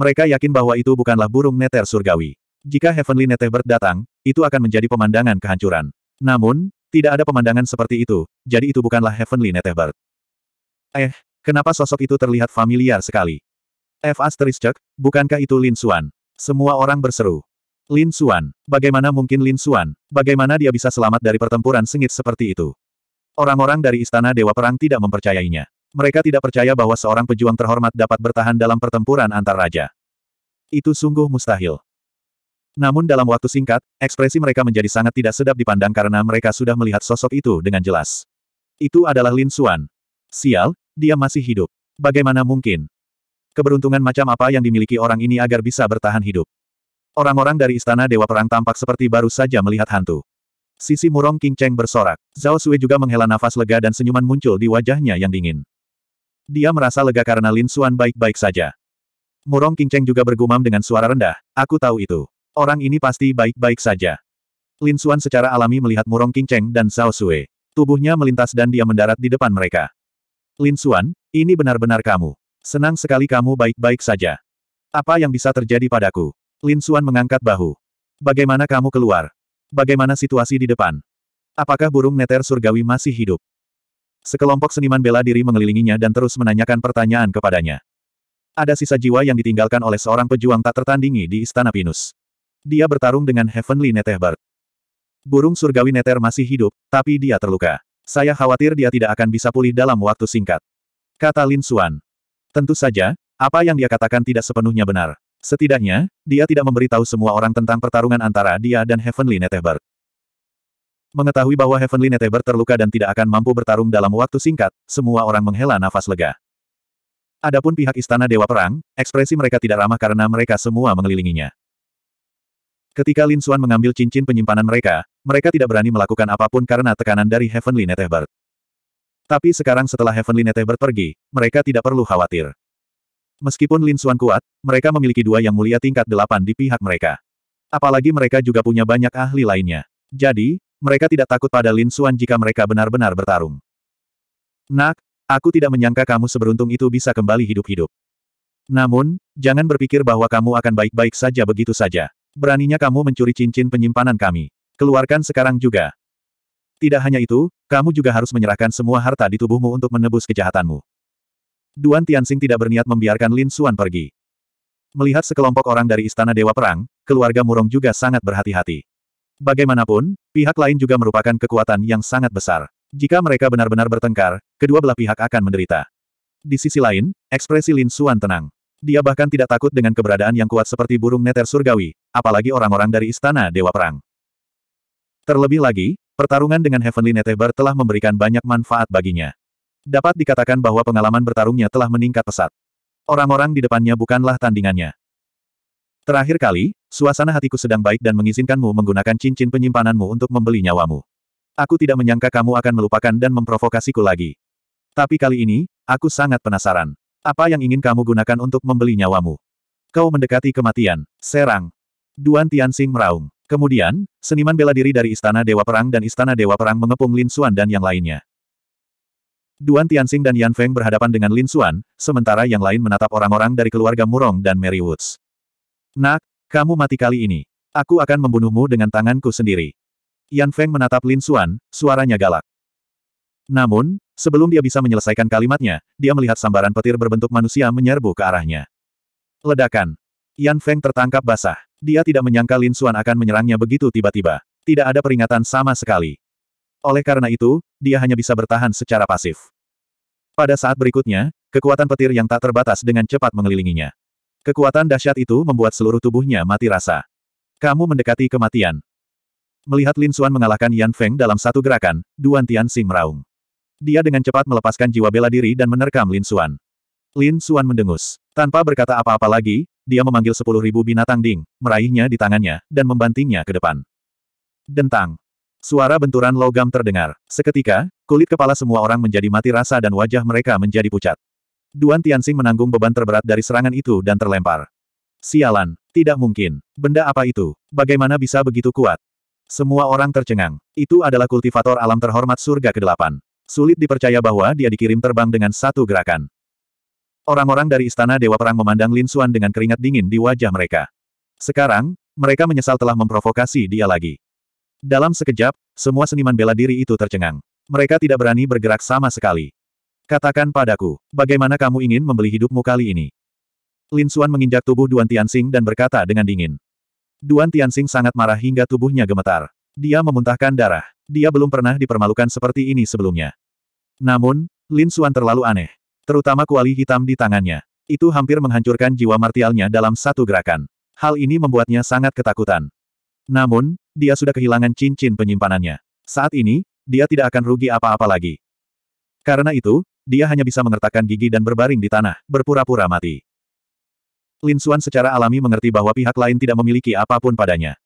Mereka yakin bahwa itu bukanlah burung neter surgawi. Jika Heavenly Netherbird datang, itu akan menjadi pemandangan kehancuran. Namun, tidak ada pemandangan seperti itu, jadi itu bukanlah Heavenly Netherbird. Eh, kenapa sosok itu terlihat familiar sekali? F. Asterisk, bukankah itu Lin Xuan? Semua orang berseru. Lin Xuan, bagaimana mungkin Lin Xuan? Bagaimana dia bisa selamat dari pertempuran sengit seperti itu? Orang-orang dari Istana Dewa Perang tidak mempercayainya. Mereka tidak percaya bahwa seorang pejuang terhormat dapat bertahan dalam pertempuran antar raja. Itu sungguh mustahil. Namun dalam waktu singkat, ekspresi mereka menjadi sangat tidak sedap dipandang karena mereka sudah melihat sosok itu dengan jelas. Itu adalah Lin Suan. Sial, dia masih hidup. Bagaimana mungkin? Keberuntungan macam apa yang dimiliki orang ini agar bisa bertahan hidup? Orang-orang dari Istana Dewa Perang tampak seperti baru saja melihat hantu. Sisi Murong King Cheng bersorak. Zhao Sui juga menghela nafas lega dan senyuman muncul di wajahnya yang dingin. Dia merasa lega karena Lin Xuan baik-baik saja. Murong Qingcheng juga bergumam dengan suara rendah, aku tahu itu. Orang ini pasti baik-baik saja. Lin Xuan secara alami melihat Murong Qingcheng dan Zhao Sui. Tubuhnya melintas dan dia mendarat di depan mereka. Lin Xuan, ini benar-benar kamu. Senang sekali kamu baik-baik saja. Apa yang bisa terjadi padaku? Lin Xuan mengangkat bahu. Bagaimana kamu keluar? Bagaimana situasi di depan? Apakah burung neter surgawi masih hidup? Sekelompok seniman bela diri mengelilinginya dan terus menanyakan pertanyaan kepadanya. Ada sisa jiwa yang ditinggalkan oleh seorang pejuang tak tertandingi di Istana Pinus. Dia bertarung dengan Heavenly Netherbird. Burung surgawi Nether masih hidup, tapi dia terluka. Saya khawatir dia tidak akan bisa pulih dalam waktu singkat. Kata Lin Suan. Tentu saja, apa yang dia katakan tidak sepenuhnya benar. Setidaknya, dia tidak memberitahu semua orang tentang pertarungan antara dia dan Heavenly Netherbird. Mengetahui bahwa Heavenly Netheber terluka dan tidak akan mampu bertarung dalam waktu singkat, semua orang menghela nafas lega. Adapun pihak Istana Dewa Perang, ekspresi mereka tidak ramah karena mereka semua mengelilinginya. Ketika Lin Xuan mengambil cincin penyimpanan mereka, mereka tidak berani melakukan apapun karena tekanan dari Heavenly Netheber. Tapi sekarang setelah Heavenly Netheber pergi, mereka tidak perlu khawatir. Meskipun Lin Xuan kuat, mereka memiliki dua yang mulia tingkat delapan di pihak mereka. Apalagi mereka juga punya banyak ahli lainnya. Jadi, mereka tidak takut pada Lin Suan jika mereka benar-benar bertarung. Nak, aku tidak menyangka kamu seberuntung itu bisa kembali hidup-hidup. Namun, jangan berpikir bahwa kamu akan baik-baik saja begitu saja. Beraninya kamu mencuri cincin penyimpanan kami. Keluarkan sekarang juga. Tidak hanya itu, kamu juga harus menyerahkan semua harta di tubuhmu untuk menebus kejahatanmu. Duan Tianxing tidak berniat membiarkan Lin Suan pergi. Melihat sekelompok orang dari Istana Dewa Perang, keluarga Murong juga sangat berhati-hati. Bagaimanapun, pihak lain juga merupakan kekuatan yang sangat besar. Jika mereka benar-benar bertengkar, kedua belah pihak akan menderita. Di sisi lain, ekspresi Lin Xuan tenang. Dia bahkan tidak takut dengan keberadaan yang kuat seperti burung neter surgawi, apalagi orang-orang dari Istana Dewa Perang. Terlebih lagi, pertarungan dengan Heavenly Neteber telah memberikan banyak manfaat baginya. Dapat dikatakan bahwa pengalaman bertarungnya telah meningkat pesat. Orang-orang di depannya bukanlah tandingannya. Terakhir kali, suasana hatiku sedang baik dan mengizinkanmu menggunakan cincin penyimpananmu untuk membeli nyawamu. Aku tidak menyangka kamu akan melupakan dan memprovokasiku lagi. Tapi kali ini, aku sangat penasaran. Apa yang ingin kamu gunakan untuk membeli nyawamu? Kau mendekati kematian. Serang. Duan Tianxing meraung. Kemudian, seniman bela diri dari Istana Dewa Perang dan Istana Dewa Perang mengepung Lin Xuan dan yang lainnya. Duan Tianxing dan Yan Feng berhadapan dengan Lin Xuan, sementara yang lain menatap orang-orang dari keluarga Murong dan Mary Woods. Nak, kamu mati kali ini. Aku akan membunuhmu dengan tanganku sendiri. Yan Feng menatap Lin Xuan, suaranya galak. Namun, sebelum dia bisa menyelesaikan kalimatnya, dia melihat sambaran petir berbentuk manusia menyerbu ke arahnya. Ledakan. Yan Feng tertangkap basah. Dia tidak menyangka Lin Xuan akan menyerangnya begitu tiba-tiba. Tidak ada peringatan sama sekali. Oleh karena itu, dia hanya bisa bertahan secara pasif. Pada saat berikutnya, kekuatan petir yang tak terbatas dengan cepat mengelilinginya. Kekuatan dahsyat itu membuat seluruh tubuhnya mati rasa. Kamu mendekati kematian. Melihat Lin Xuan mengalahkan Yan Feng dalam satu gerakan, Duan Tian Xing meraung. Dia dengan cepat melepaskan jiwa bela diri dan menerkam Lin Xuan. Lin Xuan mendengus. Tanpa berkata apa-apa lagi, dia memanggil sepuluh ribu binatang ding, meraihnya di tangannya, dan membantingnya ke depan. Dentang. Suara benturan logam terdengar. Seketika, kulit kepala semua orang menjadi mati rasa dan wajah mereka menjadi pucat. Duan Tianxing menanggung beban terberat dari serangan itu dan terlempar. Sialan, tidak mungkin. Benda apa itu? Bagaimana bisa begitu kuat? Semua orang tercengang. Itu adalah kultivator alam terhormat surga ke-8. Sulit dipercaya bahwa dia dikirim terbang dengan satu gerakan. Orang-orang dari Istana Dewa Perang memandang Lin Xuan dengan keringat dingin di wajah mereka. Sekarang, mereka menyesal telah memprovokasi dia lagi. Dalam sekejap, semua seniman bela diri itu tercengang. Mereka tidak berani bergerak sama sekali. Katakan padaku, bagaimana kamu ingin membeli hidupmu kali ini? Lin Xuan menginjak tubuh Duan Tianxing dan berkata dengan dingin. Duan Tianxing sangat marah hingga tubuhnya gemetar. Dia memuntahkan darah. Dia belum pernah dipermalukan seperti ini sebelumnya. Namun, Lin Xuan terlalu aneh. Terutama kuali hitam di tangannya. Itu hampir menghancurkan jiwa martialnya dalam satu gerakan. Hal ini membuatnya sangat ketakutan. Namun, dia sudah kehilangan cincin penyimpanannya. Saat ini, dia tidak akan rugi apa-apa lagi. Karena itu, dia hanya bisa mengertakkan gigi dan berbaring di tanah, berpura-pura mati. Lin Xuan secara alami mengerti bahwa pihak lain tidak memiliki apapun padanya.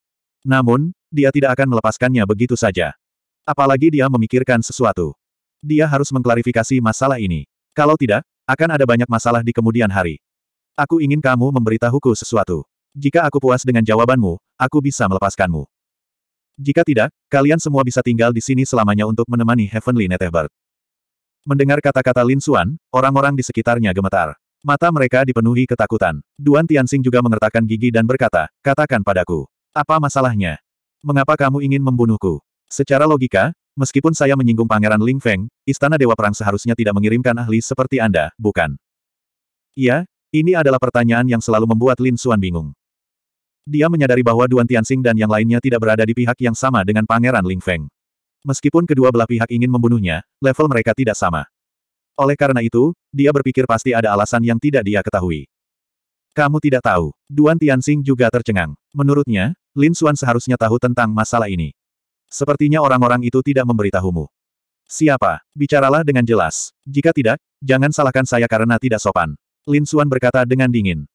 Namun, dia tidak akan melepaskannya begitu saja. Apalagi dia memikirkan sesuatu. Dia harus mengklarifikasi masalah ini. Kalau tidak, akan ada banyak masalah di kemudian hari. Aku ingin kamu memberitahuku sesuatu. Jika aku puas dengan jawabanmu, aku bisa melepaskanmu. Jika tidak, kalian semua bisa tinggal di sini selamanya untuk menemani Heavenly Netherbird. Mendengar kata-kata Lin Xuan, orang-orang di sekitarnya gemetar. Mata mereka dipenuhi ketakutan. Duan Tianxing juga mengertakkan gigi dan berkata, katakan padaku. Apa masalahnya? Mengapa kamu ingin membunuhku? Secara logika, meskipun saya menyinggung Pangeran Ling Feng, Istana Dewa Perang seharusnya tidak mengirimkan ahli seperti Anda, bukan? Iya, ini adalah pertanyaan yang selalu membuat Lin Xuan bingung. Dia menyadari bahwa Duan Tianxing dan yang lainnya tidak berada di pihak yang sama dengan Pangeran Ling Feng. Meskipun kedua belah pihak ingin membunuhnya, level mereka tidak sama. Oleh karena itu, dia berpikir pasti ada alasan yang tidak dia ketahui. Kamu tidak tahu. Duan Tianxing juga tercengang. Menurutnya, Lin Xuan seharusnya tahu tentang masalah ini. Sepertinya orang-orang itu tidak memberitahumu. Siapa? Bicaralah dengan jelas. Jika tidak, jangan salahkan saya karena tidak sopan. Lin Xuan berkata dengan dingin.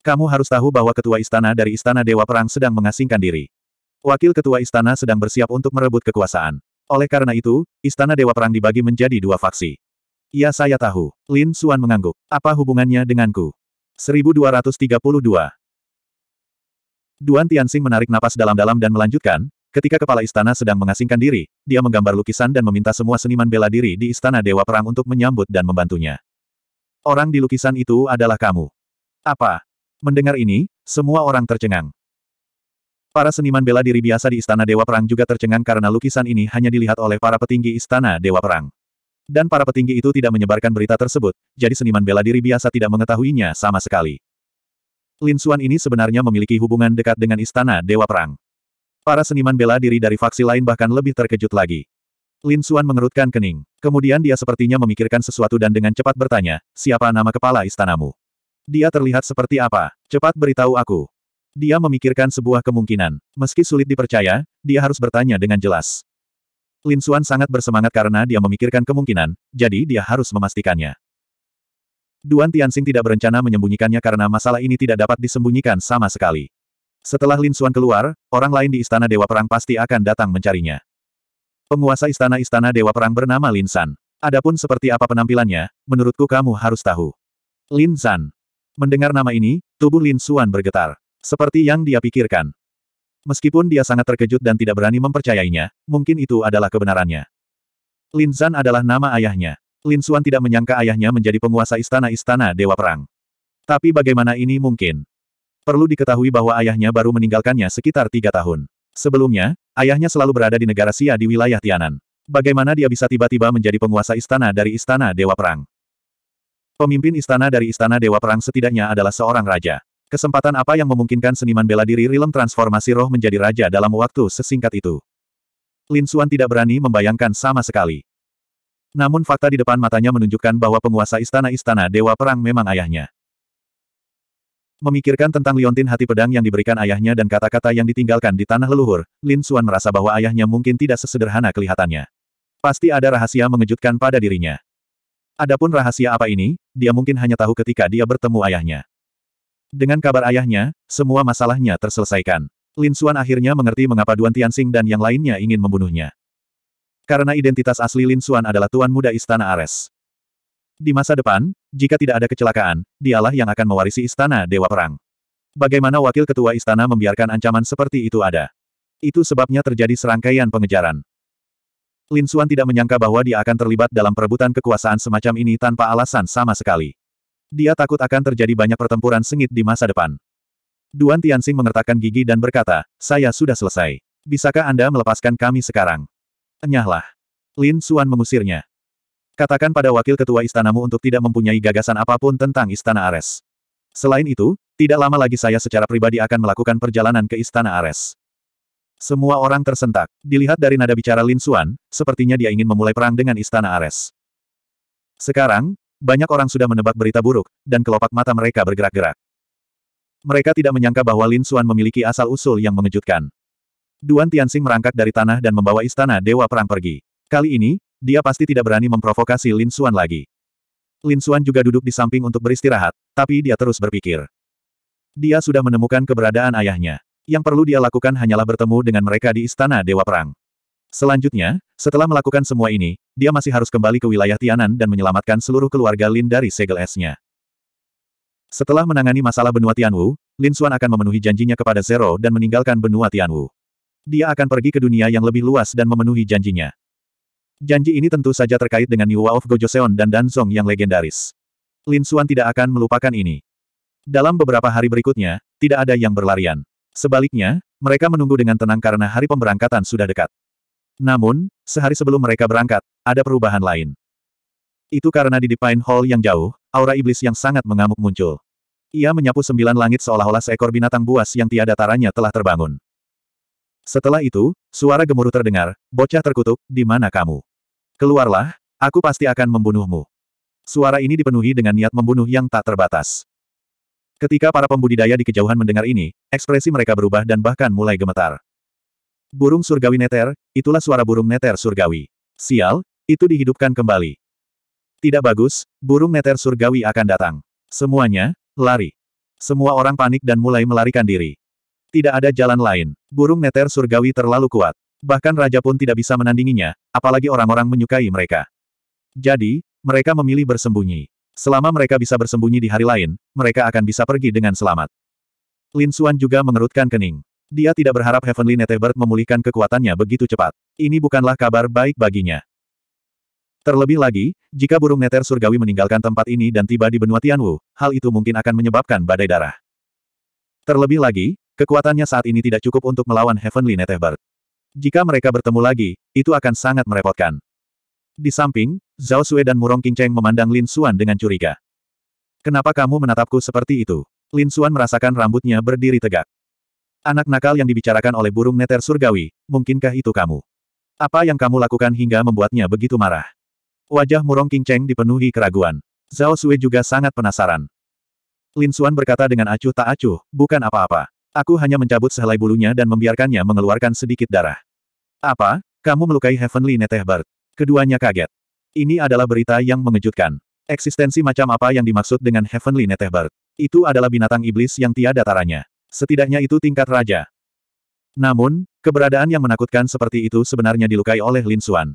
Kamu harus tahu bahwa ketua istana dari istana Dewa Perang sedang mengasingkan diri. Wakil Ketua Istana sedang bersiap untuk merebut kekuasaan. Oleh karena itu, Istana Dewa Perang dibagi menjadi dua faksi. Ya, saya tahu. Lin Suan mengangguk. Apa hubungannya denganku? 1232 Duan Tianxing menarik napas dalam-dalam dan melanjutkan, ketika kepala istana sedang mengasingkan diri, dia menggambar lukisan dan meminta semua seniman bela diri di Istana Dewa Perang untuk menyambut dan membantunya. Orang di lukisan itu adalah kamu. Apa? Mendengar ini, semua orang tercengang. Para seniman bela diri biasa di Istana Dewa Perang juga tercengang karena lukisan ini hanya dilihat oleh para petinggi Istana Dewa Perang. Dan para petinggi itu tidak menyebarkan berita tersebut, jadi seniman bela diri biasa tidak mengetahuinya sama sekali. Lin Xuan ini sebenarnya memiliki hubungan dekat dengan Istana Dewa Perang. Para seniman bela diri dari faksi lain bahkan lebih terkejut lagi. Lin Xuan mengerutkan kening. Kemudian dia sepertinya memikirkan sesuatu dan dengan cepat bertanya, siapa nama kepala istanamu? Dia terlihat seperti apa? Cepat beritahu aku. Dia memikirkan sebuah kemungkinan. Meski sulit dipercaya, dia harus bertanya dengan jelas. Lin Xuan sangat bersemangat karena dia memikirkan kemungkinan, jadi dia harus memastikannya. Duan Tianxing tidak berencana menyembunyikannya karena masalah ini tidak dapat disembunyikan sama sekali. Setelah Lin Xuan keluar, orang lain di Istana Dewa Perang pasti akan datang mencarinya. Penguasa istana-istana Dewa Perang bernama Lin San. Adapun seperti apa penampilannya, menurutku kamu harus tahu. Lin San. Mendengar nama ini, tubuh Lin Xuan bergetar. Seperti yang dia pikirkan. Meskipun dia sangat terkejut dan tidak berani mempercayainya, mungkin itu adalah kebenarannya. Lin Zan adalah nama ayahnya. Lin Xuan tidak menyangka ayahnya menjadi penguasa istana-istana Dewa Perang. Tapi bagaimana ini mungkin? Perlu diketahui bahwa ayahnya baru meninggalkannya sekitar tiga tahun. Sebelumnya, ayahnya selalu berada di negara Sia di wilayah Tianan. Bagaimana dia bisa tiba-tiba menjadi penguasa istana dari istana Dewa Perang? Pemimpin istana dari istana Dewa Perang setidaknya adalah seorang raja. Kesempatan apa yang memungkinkan seniman bela diri Rilem transformasi roh menjadi raja dalam waktu sesingkat itu? Lin Xuan tidak berani membayangkan sama sekali. Namun fakta di depan matanya menunjukkan bahwa penguasa istana-istana Dewa Perang memang ayahnya. Memikirkan tentang liontin hati pedang yang diberikan ayahnya dan kata-kata yang ditinggalkan di tanah leluhur, Lin Xuan merasa bahwa ayahnya mungkin tidak sesederhana kelihatannya. Pasti ada rahasia mengejutkan pada dirinya. Adapun rahasia apa ini, dia mungkin hanya tahu ketika dia bertemu ayahnya. Dengan kabar ayahnya, semua masalahnya terselesaikan. Lin Xuan akhirnya mengerti mengapa Duan Tianxing dan yang lainnya ingin membunuhnya. Karena identitas asli Lin Xuan adalah Tuan Muda Istana Ares. Di masa depan, jika tidak ada kecelakaan, dialah yang akan mewarisi Istana Dewa Perang. Bagaimana Wakil Ketua Istana membiarkan ancaman seperti itu ada? Itu sebabnya terjadi serangkaian pengejaran. Lin Xuan tidak menyangka bahwa dia akan terlibat dalam perebutan kekuasaan semacam ini tanpa alasan sama sekali. Dia takut akan terjadi banyak pertempuran sengit di masa depan. Duan Tianxing mengertakkan gigi dan berkata, saya sudah selesai. Bisakah Anda melepaskan kami sekarang? Enyahlah. Lin Xuan mengusirnya. Katakan pada wakil ketua istanamu untuk tidak mempunyai gagasan apapun tentang istana Ares. Selain itu, tidak lama lagi saya secara pribadi akan melakukan perjalanan ke istana Ares. Semua orang tersentak. Dilihat dari nada bicara Lin Xuan, sepertinya dia ingin memulai perang dengan istana Ares. Sekarang, banyak orang sudah menebak berita buruk, dan kelopak mata mereka bergerak-gerak. Mereka tidak menyangka bahwa Lin Xuan memiliki asal-usul yang mengejutkan. Duan Tianxing merangkak dari tanah dan membawa istana Dewa Perang pergi. Kali ini, dia pasti tidak berani memprovokasi Lin Xuan lagi. Lin Xuan juga duduk di samping untuk beristirahat, tapi dia terus berpikir. Dia sudah menemukan keberadaan ayahnya. Yang perlu dia lakukan hanyalah bertemu dengan mereka di Istana Dewa Perang. Selanjutnya, setelah melakukan semua ini, dia masih harus kembali ke wilayah Tianan dan menyelamatkan seluruh keluarga Lin dari segel esnya. Setelah menangani masalah benua Tianwu, Lin Xuan akan memenuhi janjinya kepada Zero dan meninggalkan benua Tianwu. Dia akan pergi ke dunia yang lebih luas dan memenuhi janjinya. Janji ini tentu saja terkait dengan Niwa of Gojoseon dan Danzong yang legendaris. Lin Xuan tidak akan melupakan ini. Dalam beberapa hari berikutnya, tidak ada yang berlarian. Sebaliknya, mereka menunggu dengan tenang karena hari pemberangkatan sudah dekat. Namun, sehari sebelum mereka berangkat, ada perubahan lain. Itu karena di Divine Hall yang jauh, aura iblis yang sangat mengamuk muncul. Ia menyapu sembilan langit seolah-olah seekor binatang buas yang tiada taranya telah terbangun. Setelah itu, suara gemuruh terdengar, bocah terkutuk, di mana kamu? Keluarlah, aku pasti akan membunuhmu. Suara ini dipenuhi dengan niat membunuh yang tak terbatas. Ketika para pembudidaya di kejauhan mendengar ini, ekspresi mereka berubah dan bahkan mulai gemetar. Burung surgawi neter, itulah suara burung neter surgawi. Sial, itu dihidupkan kembali. Tidak bagus, burung neter surgawi akan datang. Semuanya, lari. Semua orang panik dan mulai melarikan diri. Tidak ada jalan lain. Burung neter surgawi terlalu kuat. Bahkan raja pun tidak bisa menandinginya, apalagi orang-orang menyukai mereka. Jadi, mereka memilih bersembunyi. Selama mereka bisa bersembunyi di hari lain, mereka akan bisa pergi dengan selamat. Lin Xuan juga mengerutkan kening. Dia tidak berharap Heavenly Neteberg memulihkan kekuatannya begitu cepat. Ini bukanlah kabar baik baginya. Terlebih lagi, jika burung neter surgawi meninggalkan tempat ini dan tiba di benua Tianwu, hal itu mungkin akan menyebabkan badai darah. Terlebih lagi, kekuatannya saat ini tidak cukup untuk melawan Heavenly Neteberg. Jika mereka bertemu lagi, itu akan sangat merepotkan. Di samping, Zhao Sui dan Murong Qingcheng memandang Lin Xuan dengan curiga. Kenapa kamu menatapku seperti itu? Lin Xuan merasakan rambutnya berdiri tegak. Anak nakal yang dibicarakan oleh burung neter surgawi, mungkinkah itu kamu? Apa yang kamu lakukan hingga membuatnya begitu marah? Wajah murong King Cheng dipenuhi keraguan. Zhao Sui juga sangat penasaran. Lin Xuan berkata dengan acuh tak acuh, bukan apa-apa. Aku hanya mencabut sehelai bulunya dan membiarkannya mengeluarkan sedikit darah. Apa? Kamu melukai Heavenly Netherbird? Keduanya kaget. Ini adalah berita yang mengejutkan. Eksistensi macam apa yang dimaksud dengan Heavenly Netherbird? Itu adalah binatang iblis yang tiada taranya setidaknya itu tingkat raja. Namun, keberadaan yang menakutkan seperti itu sebenarnya dilukai oleh Lin Xuan.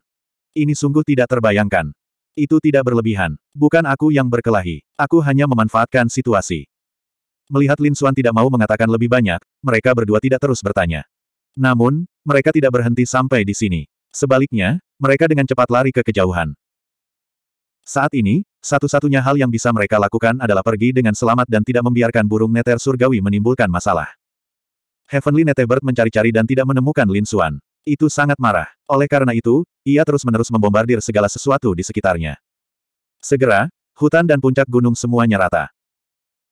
Ini sungguh tidak terbayangkan. Itu tidak berlebihan. Bukan aku yang berkelahi. Aku hanya memanfaatkan situasi. Melihat Lin Xuan tidak mau mengatakan lebih banyak, mereka berdua tidak terus bertanya. Namun, mereka tidak berhenti sampai di sini. Sebaliknya, mereka dengan cepat lari ke kejauhan. Saat ini, satu-satunya hal yang bisa mereka lakukan adalah pergi dengan selamat dan tidak membiarkan burung neter surgawi menimbulkan masalah. Heavenly Netebird mencari-cari dan tidak menemukan Lin Xuan. Itu sangat marah. Oleh karena itu, ia terus-menerus membombardir segala sesuatu di sekitarnya. Segera, hutan dan puncak gunung semuanya rata.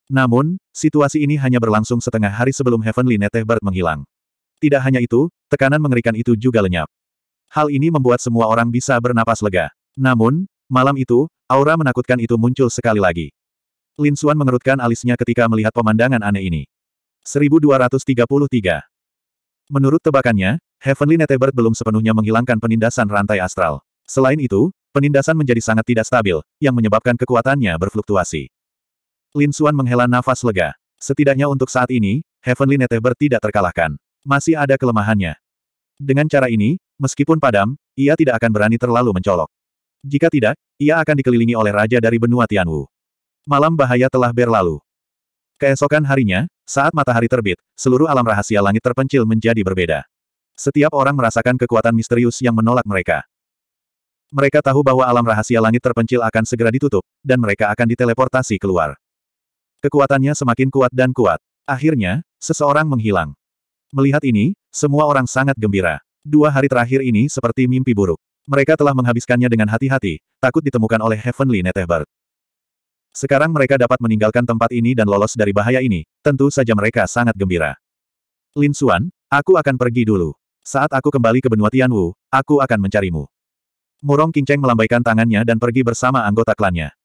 Namun, situasi ini hanya berlangsung setengah hari sebelum Heavenly Netebird menghilang. Tidak hanya itu, tekanan mengerikan itu juga lenyap. Hal ini membuat semua orang bisa bernapas lega. Namun, Malam itu, aura menakutkan itu muncul sekali lagi. Lin Xuan mengerutkan alisnya ketika melihat pemandangan aneh ini. 1233 Menurut tebakannya, Heavenly Netebird belum sepenuhnya menghilangkan penindasan rantai astral. Selain itu, penindasan menjadi sangat tidak stabil, yang menyebabkan kekuatannya berfluktuasi. Lin Xuan menghela nafas lega. Setidaknya untuk saat ini, Heavenly Netebird tidak terkalahkan. Masih ada kelemahannya. Dengan cara ini, meskipun padam, ia tidak akan berani terlalu mencolok. Jika tidak, ia akan dikelilingi oleh raja dari benua Tianwu. Malam bahaya telah berlalu. Keesokan harinya, saat matahari terbit, seluruh alam rahasia langit terpencil menjadi berbeda. Setiap orang merasakan kekuatan misterius yang menolak mereka. Mereka tahu bahwa alam rahasia langit terpencil akan segera ditutup, dan mereka akan diteleportasi keluar. Kekuatannya semakin kuat dan kuat. Akhirnya, seseorang menghilang. Melihat ini, semua orang sangat gembira. Dua hari terakhir ini seperti mimpi buruk. Mereka telah menghabiskannya dengan hati-hati, takut ditemukan oleh Heavenly Netherbird. Sekarang mereka dapat meninggalkan tempat ini dan lolos dari bahaya ini, tentu saja mereka sangat gembira. Lin Xuan, aku akan pergi dulu. Saat aku kembali ke benua Tianwu, aku akan mencarimu. Murong Kinceng melambaikan tangannya dan pergi bersama anggota klannya.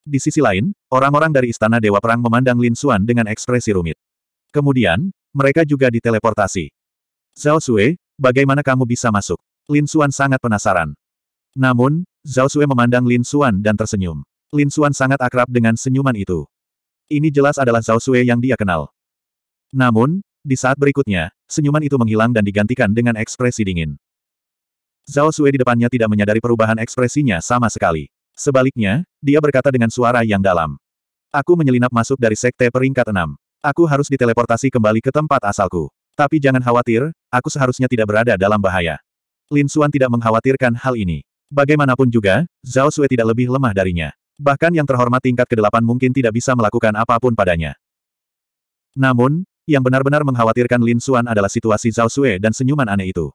Di sisi lain, orang-orang dari Istana Dewa Perang memandang Lin Xuan dengan ekspresi rumit. Kemudian, mereka juga diteleportasi. Zhao Sui, bagaimana kamu bisa masuk? Lin Xuan sangat penasaran. Namun, Zhao Sui memandang Lin Xuan dan tersenyum. Lin Xuan sangat akrab dengan senyuman itu. Ini jelas adalah Zhao Sui yang dia kenal. Namun, di saat berikutnya, senyuman itu menghilang dan digantikan dengan ekspresi dingin. Zhao Sui di depannya tidak menyadari perubahan ekspresinya sama sekali. Sebaliknya, dia berkata dengan suara yang dalam. Aku menyelinap masuk dari sekte peringkat Enam. Aku harus diteleportasi kembali ke tempat asalku. Tapi jangan khawatir, aku seharusnya tidak berada dalam bahaya. Lin Suan tidak mengkhawatirkan hal ini. Bagaimanapun juga, Zhao Sui tidak lebih lemah darinya. Bahkan yang terhormat tingkat ke-8 mungkin tidak bisa melakukan apapun padanya. Namun, yang benar-benar mengkhawatirkan Lin Suan adalah situasi Zhao Sui dan senyuman aneh itu.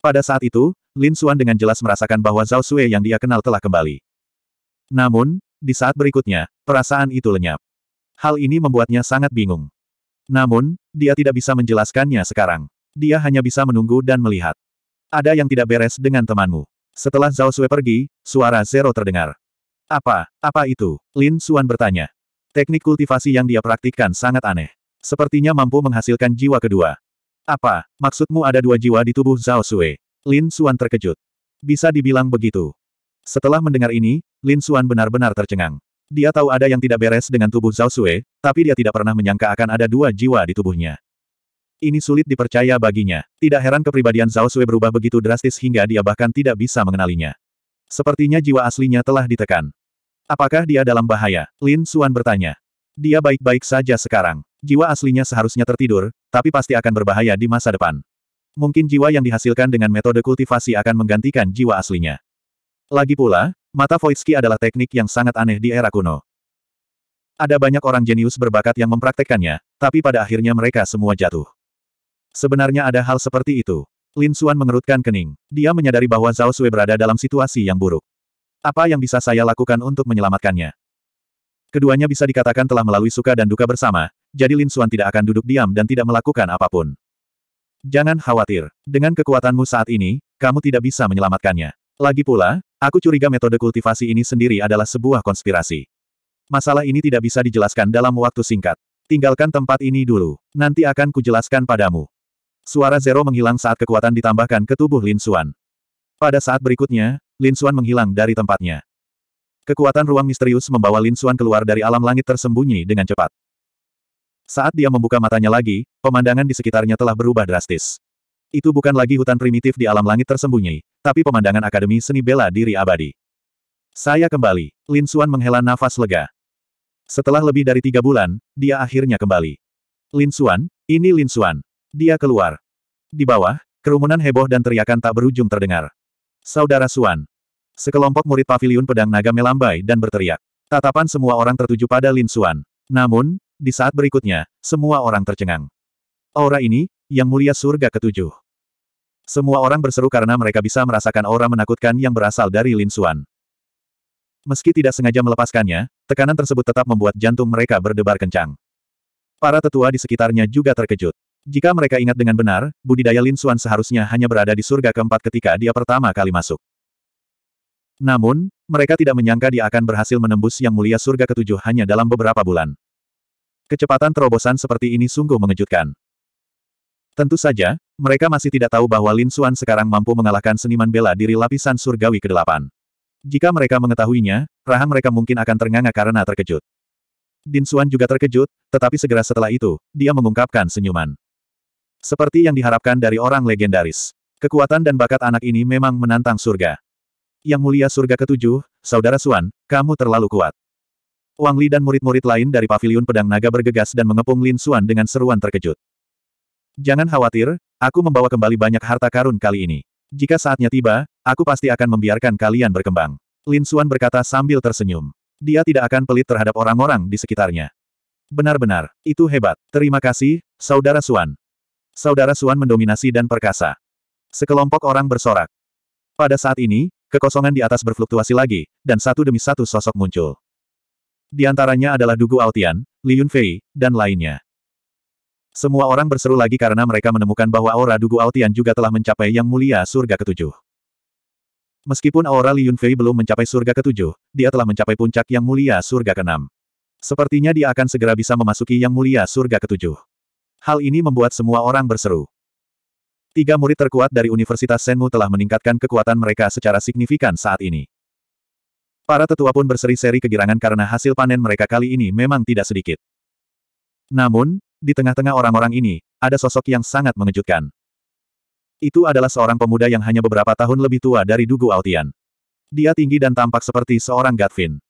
Pada saat itu, Lin Suan dengan jelas merasakan bahwa Zhao Sui yang dia kenal telah kembali. Namun, di saat berikutnya, perasaan itu lenyap. Hal ini membuatnya sangat bingung. Namun, dia tidak bisa menjelaskannya sekarang. Dia hanya bisa menunggu dan melihat. Ada yang tidak beres dengan temanmu. Setelah Zhao Sui pergi, suara Zero terdengar. Apa? Apa itu? Lin Xuan bertanya. Teknik kultivasi yang dia praktikkan sangat aneh. Sepertinya mampu menghasilkan jiwa kedua. Apa? Maksudmu ada dua jiwa di tubuh Zhao Sui? Lin Xuan terkejut. Bisa dibilang begitu. Setelah mendengar ini, Lin Xuan benar-benar tercengang. Dia tahu ada yang tidak beres dengan tubuh Zhao Sui, tapi dia tidak pernah menyangka akan ada dua jiwa di tubuhnya. Ini sulit dipercaya baginya. Tidak heran kepribadian Zhao Sui berubah begitu drastis hingga dia bahkan tidak bisa mengenalinya. Sepertinya jiwa aslinya telah ditekan. Apakah dia dalam bahaya? Lin Suan bertanya. Dia baik-baik saja sekarang. Jiwa aslinya seharusnya tertidur, tapi pasti akan berbahaya di masa depan. Mungkin jiwa yang dihasilkan dengan metode kultivasi akan menggantikan jiwa aslinya. Lagi pula, mata Voitski adalah teknik yang sangat aneh di era kuno. Ada banyak orang jenius berbakat yang mempraktekkannya, tapi pada akhirnya mereka semua jatuh. Sebenarnya ada hal seperti itu. Lin Xuan mengerutkan kening. Dia menyadari bahwa Zhao Sui berada dalam situasi yang buruk. Apa yang bisa saya lakukan untuk menyelamatkannya? Keduanya bisa dikatakan telah melalui suka dan duka bersama, jadi Lin Xuan tidak akan duduk diam dan tidak melakukan apapun. Jangan khawatir. Dengan kekuatanmu saat ini, kamu tidak bisa menyelamatkannya. Lagi pula, aku curiga metode kultivasi ini sendiri adalah sebuah konspirasi. Masalah ini tidak bisa dijelaskan dalam waktu singkat. Tinggalkan tempat ini dulu. Nanti akan kujelaskan padamu. Suara Zero menghilang saat kekuatan ditambahkan ke tubuh Lin Xuan. Pada saat berikutnya, Lin Xuan menghilang dari tempatnya. Kekuatan ruang misterius membawa Lin Xuan keluar dari alam langit tersembunyi dengan cepat. Saat dia membuka matanya lagi, pemandangan di sekitarnya telah berubah drastis. Itu bukan lagi hutan primitif di alam langit tersembunyi, tapi pemandangan Akademi Seni Bela Diri Abadi. Saya kembali. Lin Xuan menghela nafas lega. Setelah lebih dari tiga bulan, dia akhirnya kembali. Lin Xuan, ini Lin Xuan. Dia keluar. Di bawah, kerumunan heboh dan teriakan tak berujung terdengar. Saudara Suan. Sekelompok murid paviliun pedang naga melambai dan berteriak. Tatapan semua orang tertuju pada Lin Suan. Namun, di saat berikutnya, semua orang tercengang. Aura ini, yang mulia surga ketujuh. Semua orang berseru karena mereka bisa merasakan aura menakutkan yang berasal dari Lin Suan. Meski tidak sengaja melepaskannya, tekanan tersebut tetap membuat jantung mereka berdebar kencang. Para tetua di sekitarnya juga terkejut. Jika mereka ingat dengan benar, budidaya Lin Xuan seharusnya hanya berada di surga keempat ketika dia pertama kali masuk. Namun, mereka tidak menyangka dia akan berhasil menembus yang mulia surga ketujuh hanya dalam beberapa bulan. Kecepatan terobosan seperti ini sungguh mengejutkan. Tentu saja, mereka masih tidak tahu bahwa Lin Xuan sekarang mampu mengalahkan seniman bela diri lapisan surgawi ke-8. Jika mereka mengetahuinya, rahang mereka mungkin akan ternganga karena terkejut. Din Xuan juga terkejut, tetapi segera setelah itu, dia mengungkapkan senyuman. Seperti yang diharapkan dari orang legendaris. Kekuatan dan bakat anak ini memang menantang surga. Yang mulia surga ketujuh, Saudara Suan, kamu terlalu kuat. Wang Li dan murid-murid lain dari paviliun pedang naga bergegas dan mengepung Lin Suan dengan seruan terkejut. Jangan khawatir, aku membawa kembali banyak harta karun kali ini. Jika saatnya tiba, aku pasti akan membiarkan kalian berkembang. Lin Suan berkata sambil tersenyum. Dia tidak akan pelit terhadap orang-orang di sekitarnya. Benar-benar, itu hebat. Terima kasih, Saudara Suan. Saudara Suan mendominasi dan perkasa. Sekelompok orang bersorak. Pada saat ini, kekosongan di atas berfluktuasi lagi, dan satu demi satu sosok muncul. Di antaranya adalah Dugu Altian, Li Yunfei, dan lainnya. Semua orang berseru lagi karena mereka menemukan bahwa aura Dugu Altian juga telah mencapai yang mulia surga ketujuh. Meskipun aura Li Yunfei belum mencapai surga ketujuh, dia telah mencapai puncak yang mulia surga keenam. Sepertinya dia akan segera bisa memasuki yang mulia surga ketujuh. Hal ini membuat semua orang berseru. Tiga murid terkuat dari Universitas Senmu telah meningkatkan kekuatan mereka secara signifikan saat ini. Para tetua pun berseri-seri kegirangan karena hasil panen mereka kali ini memang tidak sedikit. Namun, di tengah-tengah orang-orang ini, ada sosok yang sangat mengejutkan. Itu adalah seorang pemuda yang hanya beberapa tahun lebih tua dari Dugu Altian. Dia tinggi dan tampak seperti seorang Gatvin.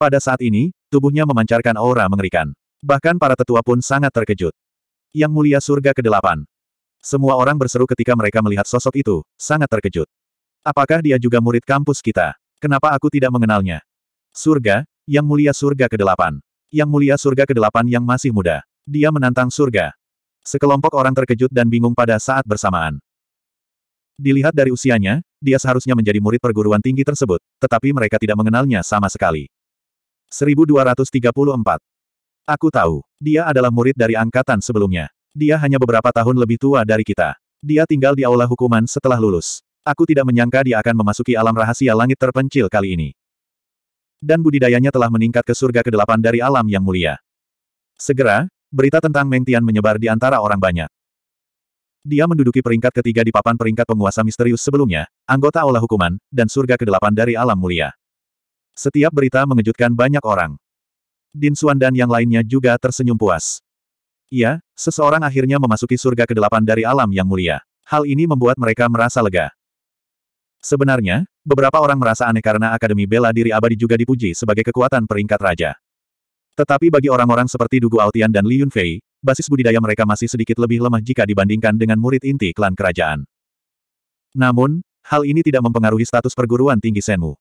Pada saat ini, tubuhnya memancarkan aura mengerikan. Bahkan para tetua pun sangat terkejut. Yang Mulia Surga ke-8. Semua orang berseru ketika mereka melihat sosok itu, sangat terkejut. Apakah dia juga murid kampus kita? Kenapa aku tidak mengenalnya? Surga, Yang Mulia Surga ke-8. Yang Mulia Surga ke-8 yang masih muda. Dia menantang surga. Sekelompok orang terkejut dan bingung pada saat bersamaan. Dilihat dari usianya, dia seharusnya menjadi murid perguruan tinggi tersebut, tetapi mereka tidak mengenalnya sama sekali. 1234 Aku tahu. Dia adalah murid dari angkatan sebelumnya. Dia hanya beberapa tahun lebih tua dari kita. Dia tinggal di aula hukuman setelah lulus. Aku tidak menyangka dia akan memasuki alam rahasia langit terpencil kali ini. Dan budidayanya telah meningkat ke surga ke kedelapan dari alam yang mulia. Segera, berita tentang Mengtian menyebar di antara orang banyak. Dia menduduki peringkat ketiga di papan peringkat penguasa misterius sebelumnya, anggota aula hukuman, dan surga ke kedelapan dari alam mulia. Setiap berita mengejutkan banyak orang. Din Suan dan yang lainnya juga tersenyum puas. Iya, seseorang akhirnya memasuki surga kedelapan dari alam yang mulia. Hal ini membuat mereka merasa lega. Sebenarnya, beberapa orang merasa aneh karena Akademi Bela Diri Abadi juga dipuji sebagai kekuatan peringkat raja. Tetapi bagi orang-orang seperti Dugu Altian dan Li Yunfei, basis budidaya mereka masih sedikit lebih lemah jika dibandingkan dengan murid inti klan kerajaan. Namun, hal ini tidak mempengaruhi status perguruan tinggi Senmu.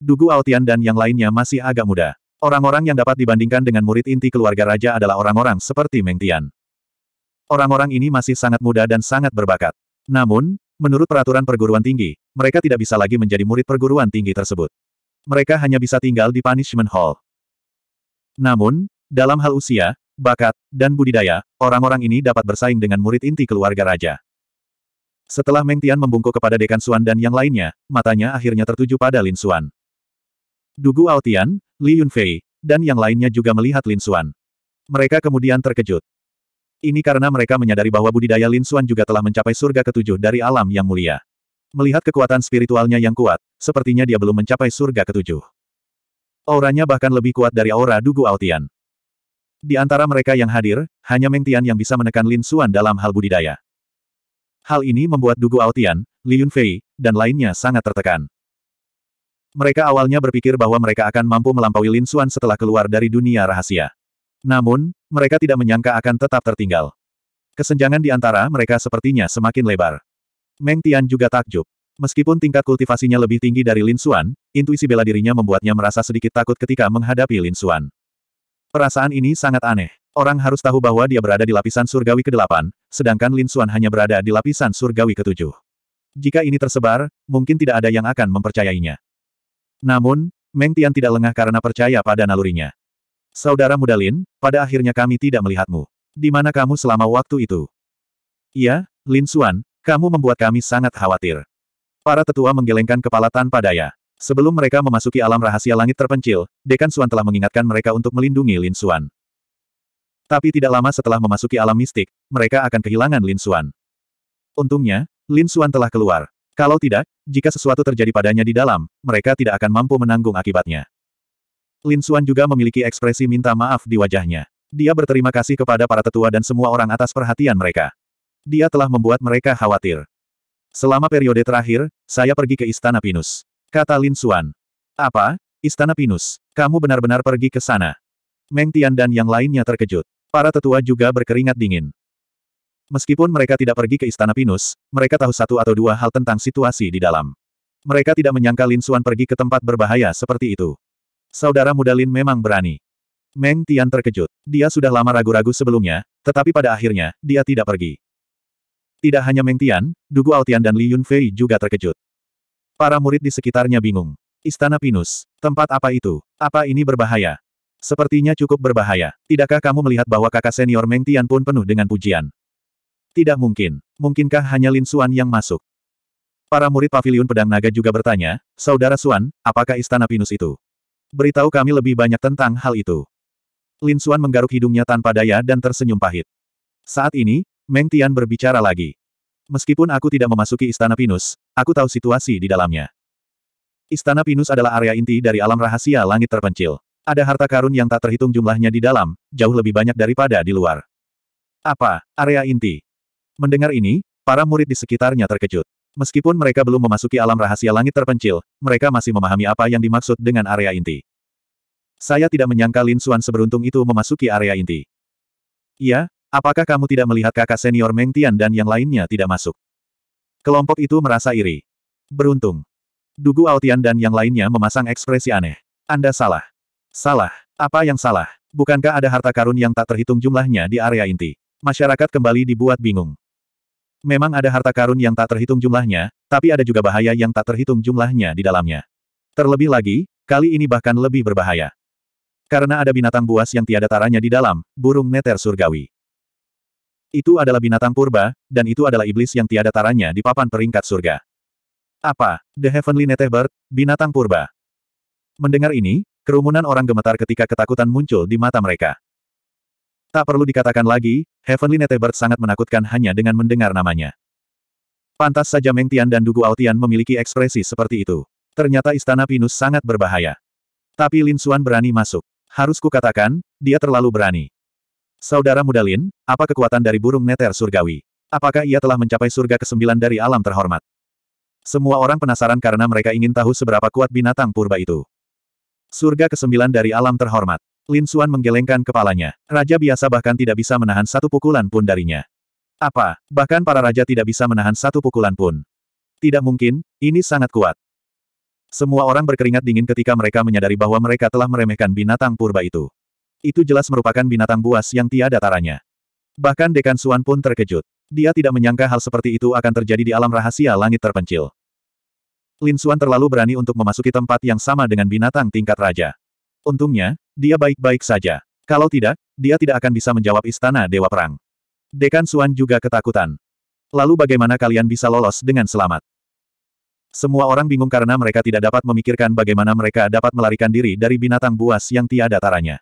Dugu Altian dan yang lainnya masih agak muda. Orang-orang yang dapat dibandingkan dengan murid inti keluarga raja adalah orang-orang seperti Meng Tian. Orang-orang ini masih sangat muda dan sangat berbakat. Namun, menurut peraturan perguruan tinggi, mereka tidak bisa lagi menjadi murid perguruan tinggi tersebut. Mereka hanya bisa tinggal di Punishment Hall. Namun, dalam hal usia, bakat, dan budidaya, orang-orang ini dapat bersaing dengan murid inti keluarga raja. Setelah Meng Tian membungkuk kepada Dekan Suan dan yang lainnya, matanya akhirnya tertuju pada Lin Suan. Dugu Aotian, Li Yunfei, dan yang lainnya juga melihat Lin Xuan. Mereka kemudian terkejut. Ini karena mereka menyadari bahwa budidaya Lin Xuan juga telah mencapai surga ketujuh dari alam yang mulia. Melihat kekuatan spiritualnya yang kuat, sepertinya dia belum mencapai surga ketujuh. Auranya bahkan lebih kuat dari aura Dugu Aotian. Di antara mereka yang hadir, hanya Meng Tian yang bisa menekan Lin Xuan dalam hal budidaya. Hal ini membuat Dugu Aotian, Li Yunfei, dan lainnya sangat tertekan. Mereka awalnya berpikir bahwa mereka akan mampu melampaui Lin Xuan setelah keluar dari dunia rahasia. Namun, mereka tidak menyangka akan tetap tertinggal. Kesenjangan di antara mereka sepertinya semakin lebar. Meng Tian juga takjub. Meskipun tingkat kultivasinya lebih tinggi dari Lin Xuan, intuisi bela dirinya membuatnya merasa sedikit takut ketika menghadapi Lin Xuan. Perasaan ini sangat aneh. Orang harus tahu bahwa dia berada di lapisan surgawi ke-8, sedangkan Lin Xuan hanya berada di lapisan surgawi ke-7. Jika ini tersebar, mungkin tidak ada yang akan mempercayainya. Namun, Meng Tian tidak lengah karena percaya pada nalurinya. Saudara muda Lin, pada akhirnya kami tidak melihatmu. Di mana kamu selama waktu itu? Iya, Lin Xuan, kamu membuat kami sangat khawatir. Para tetua menggelengkan kepala tanpa daya. Sebelum mereka memasuki alam rahasia langit terpencil, Dekan Xuan telah mengingatkan mereka untuk melindungi Lin Xuan. Tapi tidak lama setelah memasuki alam mistik, mereka akan kehilangan Lin Xuan. Untungnya, Lin Xuan telah keluar. Kalau tidak, jika sesuatu terjadi padanya di dalam, mereka tidak akan mampu menanggung akibatnya. Lin Xuan juga memiliki ekspresi minta maaf di wajahnya. Dia berterima kasih kepada para tetua dan semua orang atas perhatian mereka. Dia telah membuat mereka khawatir. Selama periode terakhir, saya pergi ke Istana Pinus. Kata Lin Xuan. Apa? Istana Pinus? Kamu benar-benar pergi ke sana? Meng Tian dan yang lainnya terkejut. Para tetua juga berkeringat dingin. Meskipun mereka tidak pergi ke Istana Pinus, mereka tahu satu atau dua hal tentang situasi di dalam. Mereka tidak menyangka Lin Xuan pergi ke tempat berbahaya seperti itu. Saudara muda Lin memang berani. Meng Tian terkejut. Dia sudah lama ragu-ragu sebelumnya, tetapi pada akhirnya, dia tidak pergi. Tidak hanya Meng Tian, Dugu Altian dan Li Yunfei juga terkejut. Para murid di sekitarnya bingung. Istana Pinus. Tempat apa itu? Apa ini berbahaya? Sepertinya cukup berbahaya. Tidakkah kamu melihat bahwa kakak senior Meng Tian pun penuh dengan pujian? Tidak mungkin. Mungkinkah hanya Lin Suan yang masuk? Para murid pavilion pedang naga juga bertanya, Saudara Suan, apakah istana Pinus itu? Beritahu kami lebih banyak tentang hal itu. Lin Suan menggaruk hidungnya tanpa daya dan tersenyum pahit. Saat ini, Meng Tian berbicara lagi. Meskipun aku tidak memasuki istana Pinus, aku tahu situasi di dalamnya. Istana Pinus adalah area inti dari alam rahasia langit terpencil. Ada harta karun yang tak terhitung jumlahnya di dalam, jauh lebih banyak daripada di luar. Apa, area inti? Mendengar ini, para murid di sekitarnya terkejut. Meskipun mereka belum memasuki alam rahasia langit terpencil, mereka masih memahami apa yang dimaksud dengan area inti. Saya tidak menyangka Lin Xuan seberuntung itu memasuki area inti. Iya, apakah kamu tidak melihat kakak senior Meng Tian dan yang lainnya tidak masuk? Kelompok itu merasa iri. Beruntung. Dugu Altian dan yang lainnya memasang ekspresi aneh. Anda salah. Salah. Apa yang salah? Bukankah ada harta karun yang tak terhitung jumlahnya di area inti? Masyarakat kembali dibuat bingung. Memang ada harta karun yang tak terhitung jumlahnya, tapi ada juga bahaya yang tak terhitung jumlahnya di dalamnya. Terlebih lagi, kali ini bahkan lebih berbahaya. Karena ada binatang buas yang tiada taranya di dalam, burung neter surgawi. Itu adalah binatang purba, dan itu adalah iblis yang tiada taranya di papan peringkat surga. Apa? The Heavenly Bird, binatang purba. Mendengar ini, kerumunan orang gemetar ketika ketakutan muncul di mata mereka. Tak perlu dikatakan lagi, Heavenly Netebert sangat menakutkan hanya dengan mendengar namanya. Pantas saja Meng Tian dan Dugu Aotian memiliki ekspresi seperti itu. Ternyata Istana Pinus sangat berbahaya. Tapi Lin Xuan berani masuk. Harus kukatakan, dia terlalu berani. Saudara muda Lin, apa kekuatan dari burung neter surgawi? Apakah ia telah mencapai surga kesembilan dari alam terhormat? Semua orang penasaran karena mereka ingin tahu seberapa kuat binatang purba itu. Surga kesembilan dari alam terhormat. Lin Suan menggelengkan kepalanya. Raja biasa bahkan tidak bisa menahan satu pukulan pun darinya. Apa, bahkan para raja tidak bisa menahan satu pukulan pun. Tidak mungkin, ini sangat kuat. Semua orang berkeringat dingin ketika mereka menyadari bahwa mereka telah meremehkan binatang purba itu. Itu jelas merupakan binatang buas yang tiada taranya. Bahkan Dekan Suan pun terkejut. Dia tidak menyangka hal seperti itu akan terjadi di alam rahasia langit terpencil. Lin Suan terlalu berani untuk memasuki tempat yang sama dengan binatang tingkat raja. Untungnya, dia baik-baik saja. Kalau tidak, dia tidak akan bisa menjawab istana Dewa Perang. Dekan Suan juga ketakutan. Lalu bagaimana kalian bisa lolos dengan selamat? Semua orang bingung karena mereka tidak dapat memikirkan bagaimana mereka dapat melarikan diri dari binatang buas yang tiada taranya.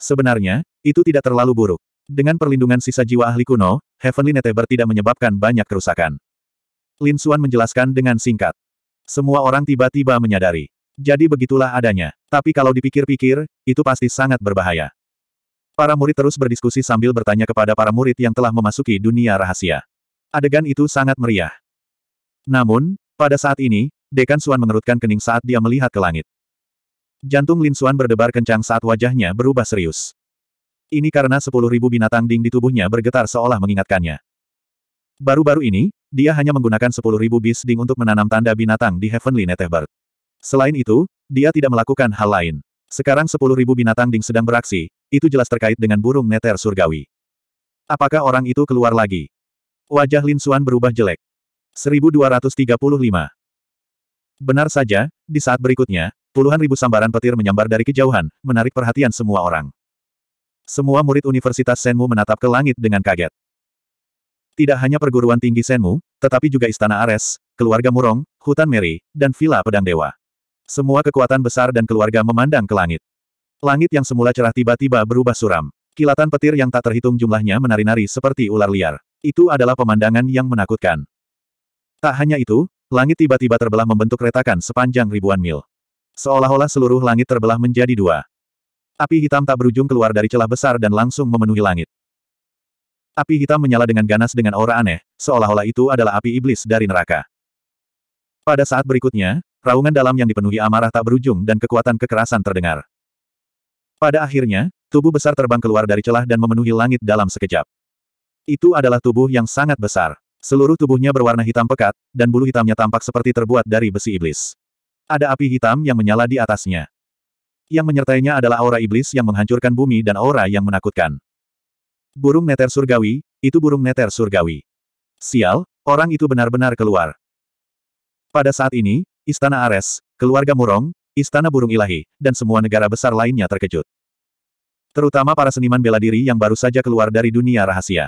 Sebenarnya, itu tidak terlalu buruk. Dengan perlindungan sisa jiwa ahli kuno, Heavenly Neteber tidak menyebabkan banyak kerusakan. Lin Suan menjelaskan dengan singkat. Semua orang tiba-tiba menyadari. Jadi begitulah adanya. Tapi kalau dipikir-pikir, itu pasti sangat berbahaya. Para murid terus berdiskusi sambil bertanya kepada para murid yang telah memasuki dunia rahasia. Adegan itu sangat meriah. Namun, pada saat ini, Dekan Suan mengerutkan kening saat dia melihat ke langit. Jantung Lin Suan berdebar kencang saat wajahnya berubah serius. Ini karena sepuluh ribu binatang ding di tubuhnya bergetar seolah mengingatkannya. Baru-baru ini, dia hanya menggunakan sepuluh ribu bis ding untuk menanam tanda binatang di Heavenly Netherbird. Selain itu, dia tidak melakukan hal lain. Sekarang sepuluh ribu binatang ding sedang beraksi, itu jelas terkait dengan burung neter surgawi. Apakah orang itu keluar lagi? Wajah Lin Xuan berubah jelek. 1235. Benar saja, di saat berikutnya, puluhan ribu sambaran petir menyambar dari kejauhan, menarik perhatian semua orang. Semua murid Universitas Senmu menatap ke langit dengan kaget. Tidak hanya perguruan tinggi Senmu, tetapi juga Istana Ares, keluarga Murong, hutan Meri, dan Villa Pedang Dewa. Semua kekuatan besar dan keluarga memandang ke langit. Langit yang semula cerah tiba-tiba berubah suram. Kilatan petir yang tak terhitung jumlahnya menari-nari seperti ular liar. Itu adalah pemandangan yang menakutkan. Tak hanya itu, langit tiba-tiba terbelah membentuk retakan sepanjang ribuan mil. Seolah-olah seluruh langit terbelah menjadi dua. Api hitam tak berujung keluar dari celah besar dan langsung memenuhi langit. Api hitam menyala dengan ganas dengan aura aneh, seolah-olah itu adalah api iblis dari neraka. Pada saat berikutnya, Raungan dalam yang dipenuhi amarah tak berujung dan kekuatan kekerasan terdengar. Pada akhirnya, tubuh besar terbang keluar dari celah dan memenuhi langit dalam sekejap. Itu adalah tubuh yang sangat besar. Seluruh tubuhnya berwarna hitam pekat, dan bulu hitamnya tampak seperti terbuat dari besi iblis. Ada api hitam yang menyala di atasnya. Yang menyertainya adalah aura iblis yang menghancurkan bumi dan aura yang menakutkan. Burung neter surgawi, itu burung neter surgawi. Sial, orang itu benar-benar keluar. Pada saat ini, Istana Ares, keluarga Murong, Istana Burung Ilahi, dan semua negara besar lainnya terkejut. Terutama para seniman bela diri yang baru saja keluar dari dunia rahasia.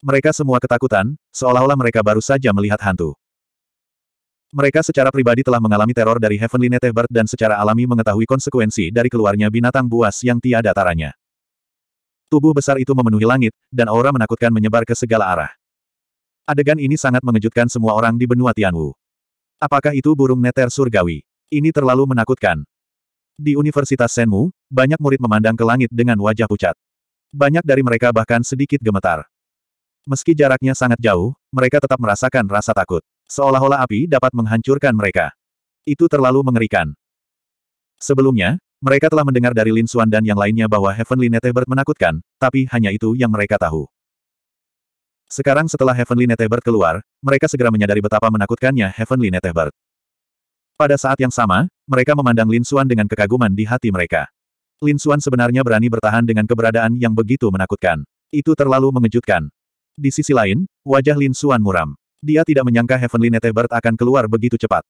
Mereka semua ketakutan, seolah-olah mereka baru saja melihat hantu. Mereka secara pribadi telah mengalami teror dari Heavenly Netebird dan secara alami mengetahui konsekuensi dari keluarnya binatang buas yang tiada taranya. Tubuh besar itu memenuhi langit, dan aura menakutkan menyebar ke segala arah. Adegan ini sangat mengejutkan semua orang di benua Tianwu. Apakah itu burung neter surgawi? Ini terlalu menakutkan. Di Universitas Senmu, banyak murid memandang ke langit dengan wajah pucat. Banyak dari mereka bahkan sedikit gemetar. Meski jaraknya sangat jauh, mereka tetap merasakan rasa takut. Seolah-olah api dapat menghancurkan mereka. Itu terlalu mengerikan. Sebelumnya, mereka telah mendengar dari Lin Xuan dan yang lainnya bahwa Heavenly Netebird menakutkan, tapi hanya itu yang mereka tahu. Sekarang setelah Heavenly Netherbird keluar, mereka segera menyadari betapa menakutkannya Heavenly Netherbird. Pada saat yang sama, mereka memandang Lin Xuan dengan kekaguman di hati mereka. Lin Xuan sebenarnya berani bertahan dengan keberadaan yang begitu menakutkan. Itu terlalu mengejutkan. Di sisi lain, wajah Lin Xuan muram. Dia tidak menyangka Heavenly Netherbird akan keluar begitu cepat.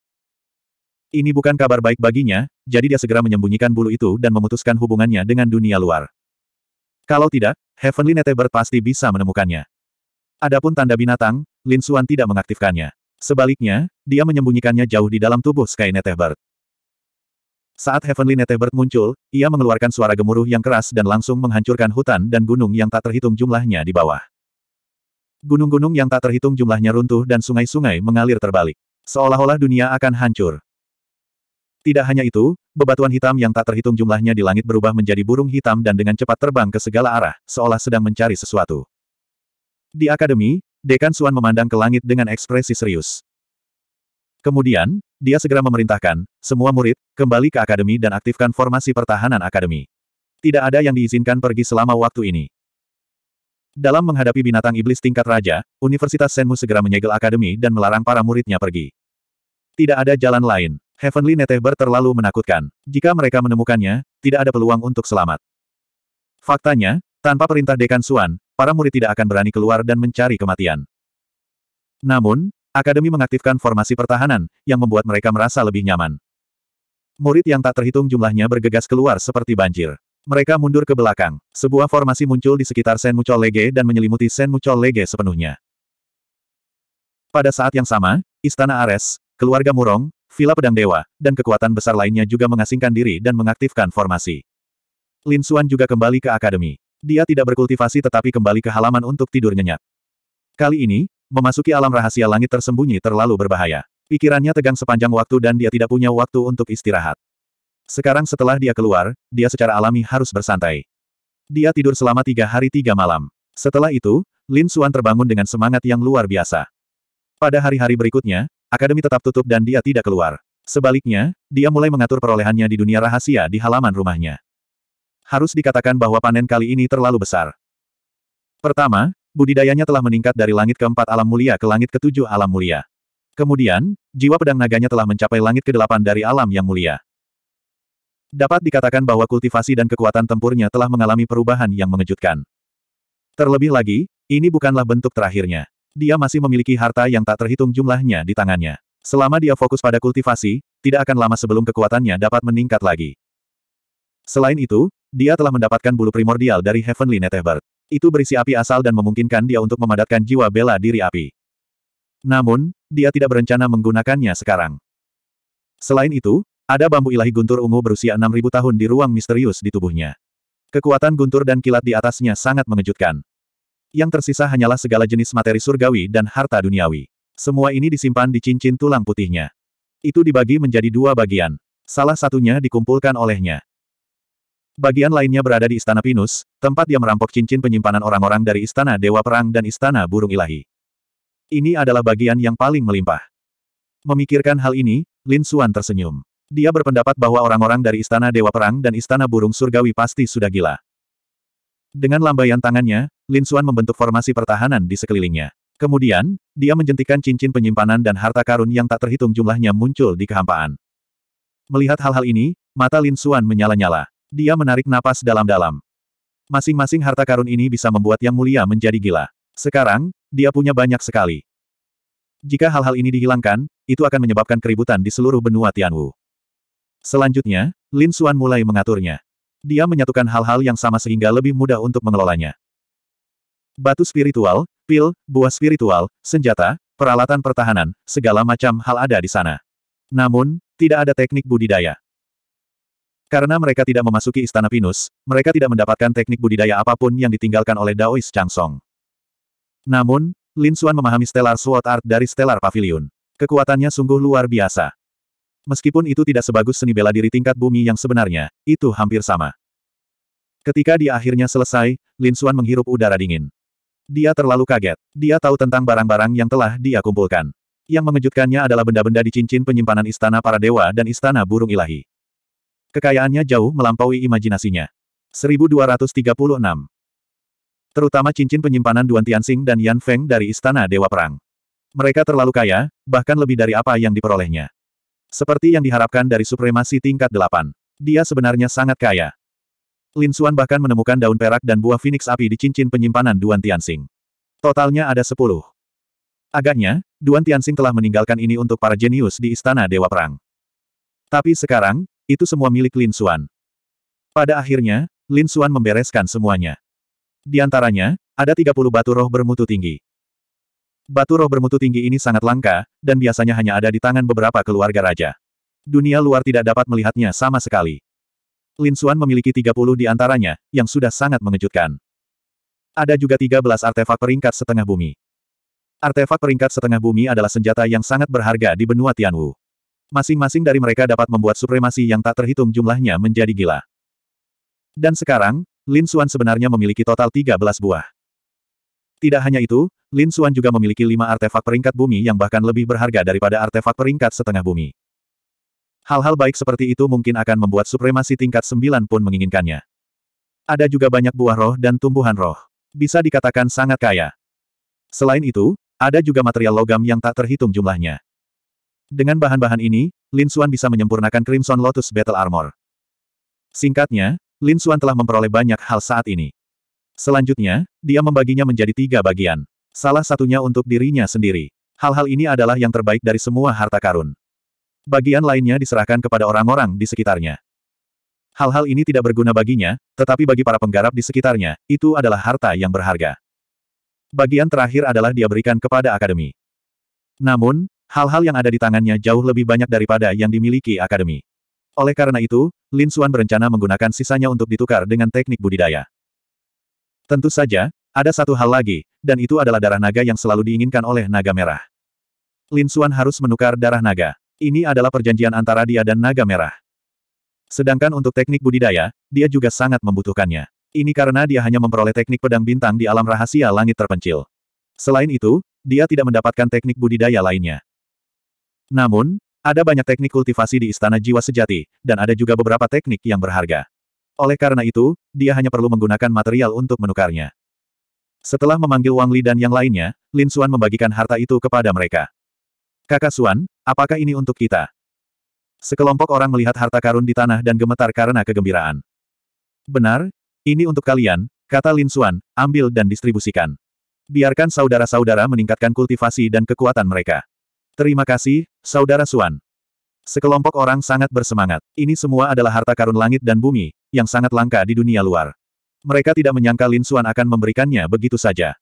Ini bukan kabar baik baginya, jadi dia segera menyembunyikan bulu itu dan memutuskan hubungannya dengan dunia luar. Kalau tidak, Heavenly Netherbird pasti bisa menemukannya. Adapun tanda binatang, Lin Xuan tidak mengaktifkannya. Sebaliknya, dia menyembunyikannya jauh di dalam tubuh Sky Netehbird. Saat Heavenly Netebird muncul, ia mengeluarkan suara gemuruh yang keras dan langsung menghancurkan hutan dan gunung yang tak terhitung jumlahnya di bawah. Gunung-gunung yang tak terhitung jumlahnya runtuh dan sungai-sungai mengalir terbalik. Seolah-olah dunia akan hancur. Tidak hanya itu, bebatuan hitam yang tak terhitung jumlahnya di langit berubah menjadi burung hitam dan dengan cepat terbang ke segala arah, seolah sedang mencari sesuatu. Di akademi, Dekan Suan memandang ke langit dengan ekspresi serius. Kemudian, dia segera memerintahkan, semua murid, kembali ke akademi dan aktifkan formasi pertahanan akademi. Tidak ada yang diizinkan pergi selama waktu ini. Dalam menghadapi binatang iblis tingkat raja, Universitas Senmu segera menyegel akademi dan melarang para muridnya pergi. Tidak ada jalan lain. Heavenly Netehber terlalu menakutkan. Jika mereka menemukannya, tidak ada peluang untuk selamat. Faktanya, tanpa perintah Dekan Suan, para murid tidak akan berani keluar dan mencari kematian. Namun, Akademi mengaktifkan formasi pertahanan, yang membuat mereka merasa lebih nyaman. Murid yang tak terhitung jumlahnya bergegas keluar seperti banjir. Mereka mundur ke belakang. Sebuah formasi muncul di sekitar Sen Mucol Lege dan menyelimuti Sen Mucol Lege sepenuhnya. Pada saat yang sama, Istana Ares, keluarga Murong, Villa Pedang Dewa, dan kekuatan besar lainnya juga mengasingkan diri dan mengaktifkan formasi. Lin Suan juga kembali ke akademi. Dia tidak berkultivasi tetapi kembali ke halaman untuk tidur nyenyak. Kali ini, memasuki alam rahasia langit tersembunyi terlalu berbahaya. Pikirannya tegang sepanjang waktu dan dia tidak punya waktu untuk istirahat. Sekarang setelah dia keluar, dia secara alami harus bersantai. Dia tidur selama tiga hari tiga malam. Setelah itu, Lin Xuan terbangun dengan semangat yang luar biasa. Pada hari-hari berikutnya, akademi tetap tutup dan dia tidak keluar. Sebaliknya, dia mulai mengatur perolehannya di dunia rahasia di halaman rumahnya harus dikatakan bahwa panen kali ini terlalu besar. Pertama, budidayanya telah meningkat dari langit keempat alam mulia ke langit ketujuh alam mulia. Kemudian, jiwa pedang naganya telah mencapai langit kedelapan dari alam yang mulia. Dapat dikatakan bahwa kultivasi dan kekuatan tempurnya telah mengalami perubahan yang mengejutkan. Terlebih lagi, ini bukanlah bentuk terakhirnya. Dia masih memiliki harta yang tak terhitung jumlahnya di tangannya. Selama dia fokus pada kultivasi, tidak akan lama sebelum kekuatannya dapat meningkat lagi. Selain itu, dia telah mendapatkan bulu primordial dari Heavenly Netherbird. Itu berisi api asal dan memungkinkan dia untuk memadatkan jiwa bela diri api. Namun, dia tidak berencana menggunakannya sekarang. Selain itu, ada bambu ilahi guntur ungu berusia 6.000 tahun di ruang misterius di tubuhnya. Kekuatan guntur dan kilat di atasnya sangat mengejutkan. Yang tersisa hanyalah segala jenis materi surgawi dan harta duniawi. Semua ini disimpan di cincin tulang putihnya. Itu dibagi menjadi dua bagian. Salah satunya dikumpulkan olehnya. Bagian lainnya berada di Istana Pinus, tempat dia merampok cincin penyimpanan orang-orang dari Istana Dewa Perang dan Istana Burung Ilahi. Ini adalah bagian yang paling melimpah. Memikirkan hal ini, Lin Xuan tersenyum. Dia berpendapat bahwa orang-orang dari Istana Dewa Perang dan Istana Burung Surgawi pasti sudah gila. Dengan lambaian tangannya, Lin Xuan membentuk formasi pertahanan di sekelilingnya. Kemudian, dia menjentikan cincin penyimpanan dan harta karun yang tak terhitung jumlahnya muncul di kehampaan. Melihat hal-hal ini, mata Lin Xuan menyala-nyala. Dia menarik napas dalam-dalam. Masing-masing harta karun ini bisa membuat Yang Mulia menjadi gila. Sekarang, dia punya banyak sekali. Jika hal-hal ini dihilangkan, itu akan menyebabkan keributan di seluruh benua Tianwu. Selanjutnya, Lin Xuan mulai mengaturnya. Dia menyatukan hal-hal yang sama sehingga lebih mudah untuk mengelolanya. Batu spiritual, pil, buah spiritual, senjata, peralatan pertahanan, segala macam hal ada di sana. Namun, tidak ada teknik budidaya. Karena mereka tidak memasuki Istana Pinus, mereka tidak mendapatkan teknik budidaya apapun yang ditinggalkan oleh Daois Changsong. Namun, Lin Xuan memahami Stellar Sword Art dari Stellar Pavilion. Kekuatannya sungguh luar biasa. Meskipun itu tidak sebagus seni bela diri tingkat bumi yang sebenarnya, itu hampir sama. Ketika dia akhirnya selesai, Lin Xuan menghirup udara dingin. Dia terlalu kaget. Dia tahu tentang barang-barang yang telah dia kumpulkan. Yang mengejutkannya adalah benda-benda di cincin penyimpanan istana para dewa dan istana burung ilahi. Kekayaannya jauh melampaui imajinasinya. 1236. Terutama cincin penyimpanan Duan Tianxing dan Yan Feng dari Istana Dewa Perang. Mereka terlalu kaya, bahkan lebih dari apa yang diperolehnya. Seperti yang diharapkan dari supremasi tingkat 8. Dia sebenarnya sangat kaya. Lin Xuan bahkan menemukan daun perak dan buah phoenix api di cincin penyimpanan Duan Tianxing. Totalnya ada 10. Agaknya, Duan Tianxing telah meninggalkan ini untuk para jenius di Istana Dewa Perang. Tapi sekarang, itu semua milik Lin Xuan. Pada akhirnya, Lin Xuan membereskan semuanya. Di antaranya, ada 30 batu roh bermutu tinggi. Batu roh bermutu tinggi ini sangat langka, dan biasanya hanya ada di tangan beberapa keluarga raja. Dunia luar tidak dapat melihatnya sama sekali. Lin Xuan memiliki 30 di antaranya, yang sudah sangat mengejutkan. Ada juga 13 artefak peringkat setengah bumi. Artefak peringkat setengah bumi adalah senjata yang sangat berharga di benua Tianwu. Masing-masing dari mereka dapat membuat supremasi yang tak terhitung jumlahnya menjadi gila. Dan sekarang, Lin Xuan sebenarnya memiliki total 13 buah. Tidak hanya itu, Lin Xuan juga memiliki lima artefak peringkat bumi yang bahkan lebih berharga daripada artefak peringkat setengah bumi. Hal-hal baik seperti itu mungkin akan membuat supremasi tingkat sembilan pun menginginkannya. Ada juga banyak buah roh dan tumbuhan roh. Bisa dikatakan sangat kaya. Selain itu, ada juga material logam yang tak terhitung jumlahnya. Dengan bahan-bahan ini, Lin Xuan bisa menyempurnakan Crimson Lotus Battle Armor. Singkatnya, Lin Xuan telah memperoleh banyak hal saat ini. Selanjutnya, dia membaginya menjadi tiga bagian. Salah satunya untuk dirinya sendiri. Hal-hal ini adalah yang terbaik dari semua harta karun. Bagian lainnya diserahkan kepada orang-orang di sekitarnya. Hal-hal ini tidak berguna baginya, tetapi bagi para penggarap di sekitarnya, itu adalah harta yang berharga. Bagian terakhir adalah dia berikan kepada akademi. Namun, Hal-hal yang ada di tangannya jauh lebih banyak daripada yang dimiliki akademi. Oleh karena itu, Lin Xuan berencana menggunakan sisanya untuk ditukar dengan teknik budidaya. Tentu saja, ada satu hal lagi, dan itu adalah darah naga yang selalu diinginkan oleh naga merah. Lin Xuan harus menukar darah naga. Ini adalah perjanjian antara dia dan naga merah. Sedangkan untuk teknik budidaya, dia juga sangat membutuhkannya. Ini karena dia hanya memperoleh teknik pedang bintang di alam rahasia langit terpencil. Selain itu, dia tidak mendapatkan teknik budidaya lainnya. Namun, ada banyak teknik kultivasi di Istana Jiwa Sejati, dan ada juga beberapa teknik yang berharga. Oleh karena itu, dia hanya perlu menggunakan material untuk menukarnya. Setelah memanggil Wang Li dan yang lainnya, Lin Xuan membagikan harta itu kepada mereka. Kakak Xuan, apakah ini untuk kita? Sekelompok orang melihat harta karun di tanah dan gemetar karena kegembiraan. Benar, ini untuk kalian, kata Lin Xuan, ambil dan distribusikan. Biarkan saudara-saudara meningkatkan kultivasi dan kekuatan mereka. Terima kasih, Saudara Suan. Sekelompok orang sangat bersemangat. Ini semua adalah harta karun langit dan bumi, yang sangat langka di dunia luar. Mereka tidak menyangka Lin Suan akan memberikannya begitu saja.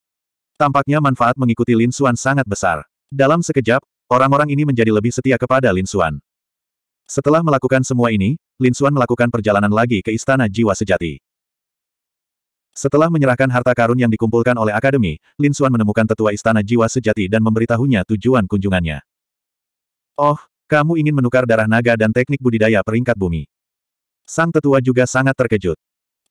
Tampaknya manfaat mengikuti Lin Suan sangat besar. Dalam sekejap, orang-orang ini menjadi lebih setia kepada Lin Suan. Setelah melakukan semua ini, Lin Suan melakukan perjalanan lagi ke Istana Jiwa Sejati. Setelah menyerahkan harta karun yang dikumpulkan oleh Akademi, Lin Suan menemukan tetua istana jiwa sejati dan memberitahunya tujuan kunjungannya. Oh, kamu ingin menukar darah naga dan teknik budidaya peringkat bumi. Sang tetua juga sangat terkejut.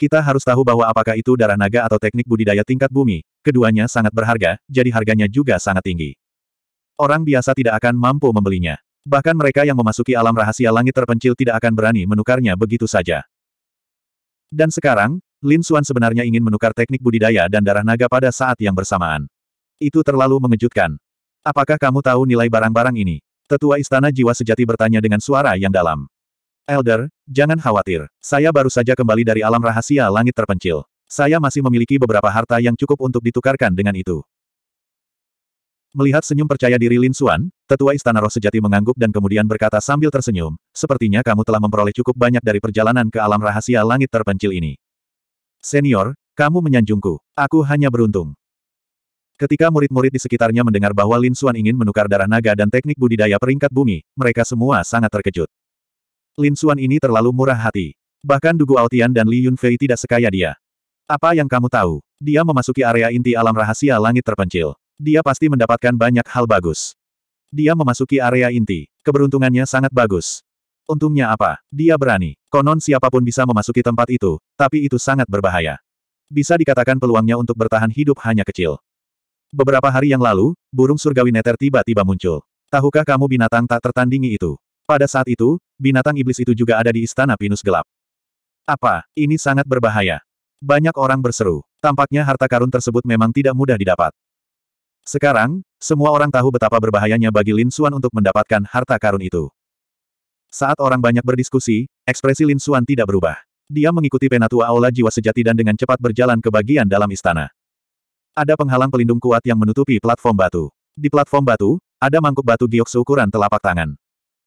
Kita harus tahu bahwa apakah itu darah naga atau teknik budidaya tingkat bumi, keduanya sangat berharga, jadi harganya juga sangat tinggi. Orang biasa tidak akan mampu membelinya. Bahkan mereka yang memasuki alam rahasia langit terpencil tidak akan berani menukarnya begitu saja. Dan sekarang, Lin Xuan sebenarnya ingin menukar teknik budidaya dan darah naga pada saat yang bersamaan. Itu terlalu mengejutkan. Apakah kamu tahu nilai barang-barang ini? Tetua Istana Jiwa Sejati bertanya dengan suara yang dalam. Elder, jangan khawatir. Saya baru saja kembali dari alam rahasia langit terpencil. Saya masih memiliki beberapa harta yang cukup untuk ditukarkan dengan itu. Melihat senyum percaya diri Lin Xuan, tetua istana roh sejati mengangguk dan kemudian berkata sambil tersenyum, sepertinya kamu telah memperoleh cukup banyak dari perjalanan ke alam rahasia langit terpencil ini. Senior, kamu menyanjungku. Aku hanya beruntung. Ketika murid-murid di sekitarnya mendengar bahwa Lin Xuan ingin menukar darah naga dan teknik budidaya peringkat bumi, mereka semua sangat terkejut. Lin Xuan ini terlalu murah hati. Bahkan Dugu Aotian dan Li Yunfei tidak sekaya dia. Apa yang kamu tahu? Dia memasuki area inti alam rahasia langit terpencil. Dia pasti mendapatkan banyak hal bagus. Dia memasuki area inti. Keberuntungannya sangat bagus. Untungnya apa? Dia berani. Konon siapapun bisa memasuki tempat itu, tapi itu sangat berbahaya. Bisa dikatakan peluangnya untuk bertahan hidup hanya kecil. Beberapa hari yang lalu, burung surgawi neter tiba-tiba muncul. Tahukah kamu binatang tak tertandingi itu? Pada saat itu, binatang iblis itu juga ada di istana pinus gelap. Apa? Ini sangat berbahaya. Banyak orang berseru. Tampaknya harta karun tersebut memang tidak mudah didapat. Sekarang, semua orang tahu betapa berbahayanya bagi Lin Xuan untuk mendapatkan harta karun itu. Saat orang banyak berdiskusi, ekspresi Lin Xuan tidak berubah. Dia mengikuti penatua aula jiwa sejati dan dengan cepat berjalan ke bagian dalam istana. Ada penghalang pelindung kuat yang menutupi platform batu. Di platform batu, ada mangkuk batu giok seukuran telapak tangan.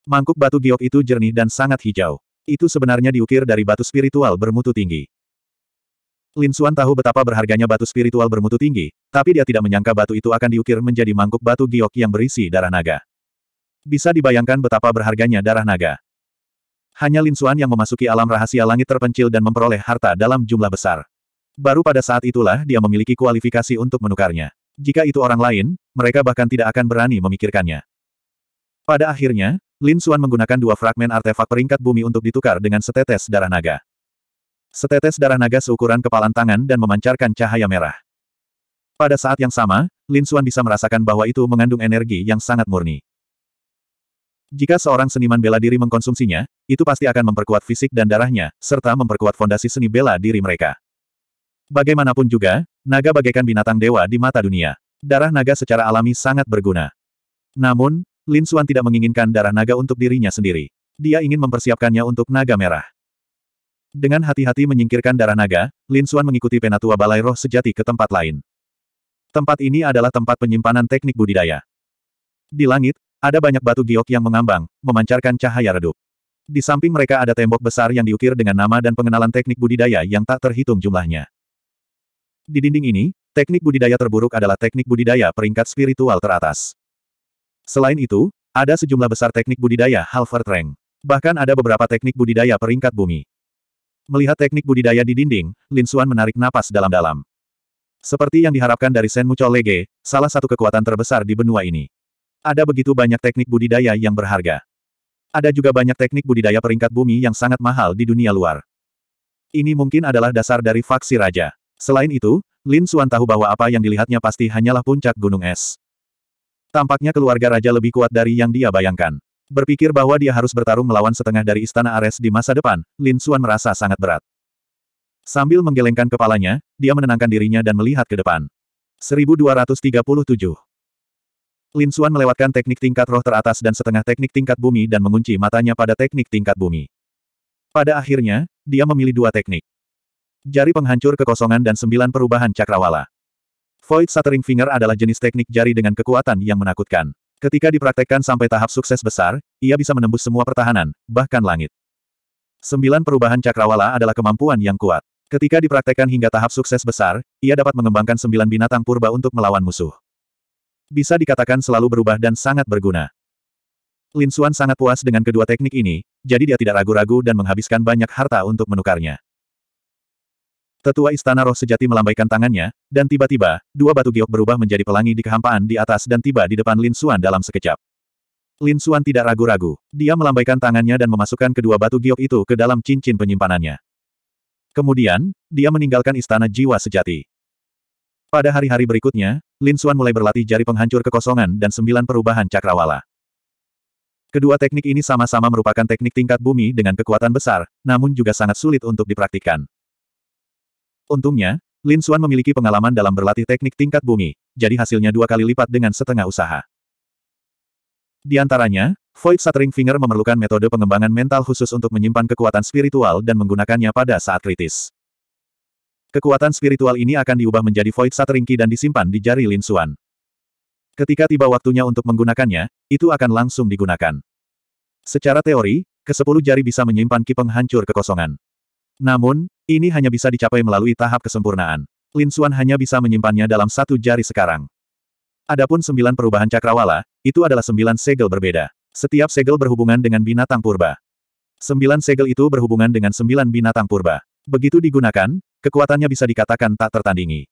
Mangkuk batu giok itu jernih dan sangat hijau. Itu sebenarnya diukir dari batu spiritual bermutu tinggi. Lin Xuan tahu betapa berharganya batu spiritual bermutu tinggi, tapi dia tidak menyangka batu itu akan diukir menjadi mangkuk batu giok yang berisi darah naga. Bisa dibayangkan betapa berharganya darah naga. Hanya Lin Xuan yang memasuki alam rahasia langit terpencil dan memperoleh harta dalam jumlah besar. Baru pada saat itulah dia memiliki kualifikasi untuk menukarnya. Jika itu orang lain, mereka bahkan tidak akan berani memikirkannya. Pada akhirnya, Lin Xuan menggunakan dua fragmen artefak peringkat bumi untuk ditukar dengan setetes darah naga. Setetes darah naga seukuran kepalan tangan dan memancarkan cahaya merah. Pada saat yang sama, Lin Xuan bisa merasakan bahwa itu mengandung energi yang sangat murni. Jika seorang seniman bela diri mengkonsumsinya, itu pasti akan memperkuat fisik dan darahnya, serta memperkuat fondasi seni bela diri mereka. Bagaimanapun juga, naga bagaikan binatang dewa di mata dunia. Darah naga secara alami sangat berguna. Namun, Lin Xuan tidak menginginkan darah naga untuk dirinya sendiri. Dia ingin mempersiapkannya untuk naga merah. Dengan hati-hati menyingkirkan darah naga, Lin Xuan mengikuti penatua balai roh sejati ke tempat lain. Tempat ini adalah tempat penyimpanan teknik budidaya. Di langit, ada banyak batu giok yang mengambang, memancarkan cahaya redup. Di samping mereka ada tembok besar yang diukir dengan nama dan pengenalan teknik budidaya yang tak terhitung jumlahnya. Di dinding ini, teknik budidaya terburuk adalah teknik budidaya peringkat spiritual teratas. Selain itu, ada sejumlah besar teknik budidaya Halvert Rank. Bahkan ada beberapa teknik budidaya peringkat bumi. Melihat teknik budidaya di dinding, Lin Xuan menarik napas dalam-dalam. Seperti yang diharapkan dari Senmu Lege, salah satu kekuatan terbesar di benua ini. Ada begitu banyak teknik budidaya yang berharga. Ada juga banyak teknik budidaya peringkat bumi yang sangat mahal di dunia luar. Ini mungkin adalah dasar dari faksi raja. Selain itu, Lin Xuan tahu bahwa apa yang dilihatnya pasti hanyalah puncak gunung es. Tampaknya keluarga raja lebih kuat dari yang dia bayangkan. Berpikir bahwa dia harus bertarung melawan setengah dari istana Ares di masa depan, Lin Xuan merasa sangat berat. Sambil menggelengkan kepalanya, dia menenangkan dirinya dan melihat ke depan. 1237 Lin Xuan melewatkan teknik tingkat roh teratas dan setengah teknik tingkat bumi dan mengunci matanya pada teknik tingkat bumi. Pada akhirnya, dia memilih dua teknik. Jari penghancur kekosongan dan sembilan perubahan cakrawala. Void Shattering Finger adalah jenis teknik jari dengan kekuatan yang menakutkan. Ketika dipraktekkan sampai tahap sukses besar, ia bisa menembus semua pertahanan, bahkan langit. Sembilan perubahan cakrawala adalah kemampuan yang kuat. Ketika dipraktekkan hingga tahap sukses besar, ia dapat mengembangkan sembilan binatang purba untuk melawan musuh. Bisa dikatakan selalu berubah dan sangat berguna. Lin Xuan sangat puas dengan kedua teknik ini, jadi dia tidak ragu-ragu dan menghabiskan banyak harta untuk menukarnya. Tetua Istana Roh Sejati melambaikan tangannya, dan tiba-tiba, dua batu giok berubah menjadi pelangi di kehampaan di atas dan tiba di depan Lin Xuan dalam sekejap. Lin Xuan tidak ragu-ragu. Dia melambaikan tangannya dan memasukkan kedua batu giok itu ke dalam cincin penyimpanannya. Kemudian, dia meninggalkan istana jiwa sejati. Pada hari-hari berikutnya, Lin Xuan mulai berlatih jari penghancur kekosongan dan sembilan perubahan cakrawala. Kedua teknik ini sama-sama merupakan teknik tingkat bumi dengan kekuatan besar, namun juga sangat sulit untuk dipraktikkan. Untungnya, Lin Xuan memiliki pengalaman dalam berlatih teknik tingkat bumi, jadi hasilnya dua kali lipat dengan setengah usaha. Di antaranya, Void Shattering Finger memerlukan metode pengembangan mental khusus untuk menyimpan kekuatan spiritual dan menggunakannya pada saat kritis. Kekuatan spiritual ini akan diubah menjadi void sateringki dan disimpan di jari Lin Xuan. Ketika tiba waktunya untuk menggunakannya, itu akan langsung digunakan. Secara teori, kesepuluh jari bisa menyimpan ki penghancur kekosongan. Namun, ini hanya bisa dicapai melalui tahap kesempurnaan. Lin Xuan hanya bisa menyimpannya dalam satu jari sekarang. Adapun sembilan perubahan cakrawala, itu adalah sembilan segel berbeda. Setiap segel berhubungan dengan binatang purba. Sembilan segel itu berhubungan dengan sembilan binatang purba. Begitu digunakan, kekuatannya bisa dikatakan tak tertandingi.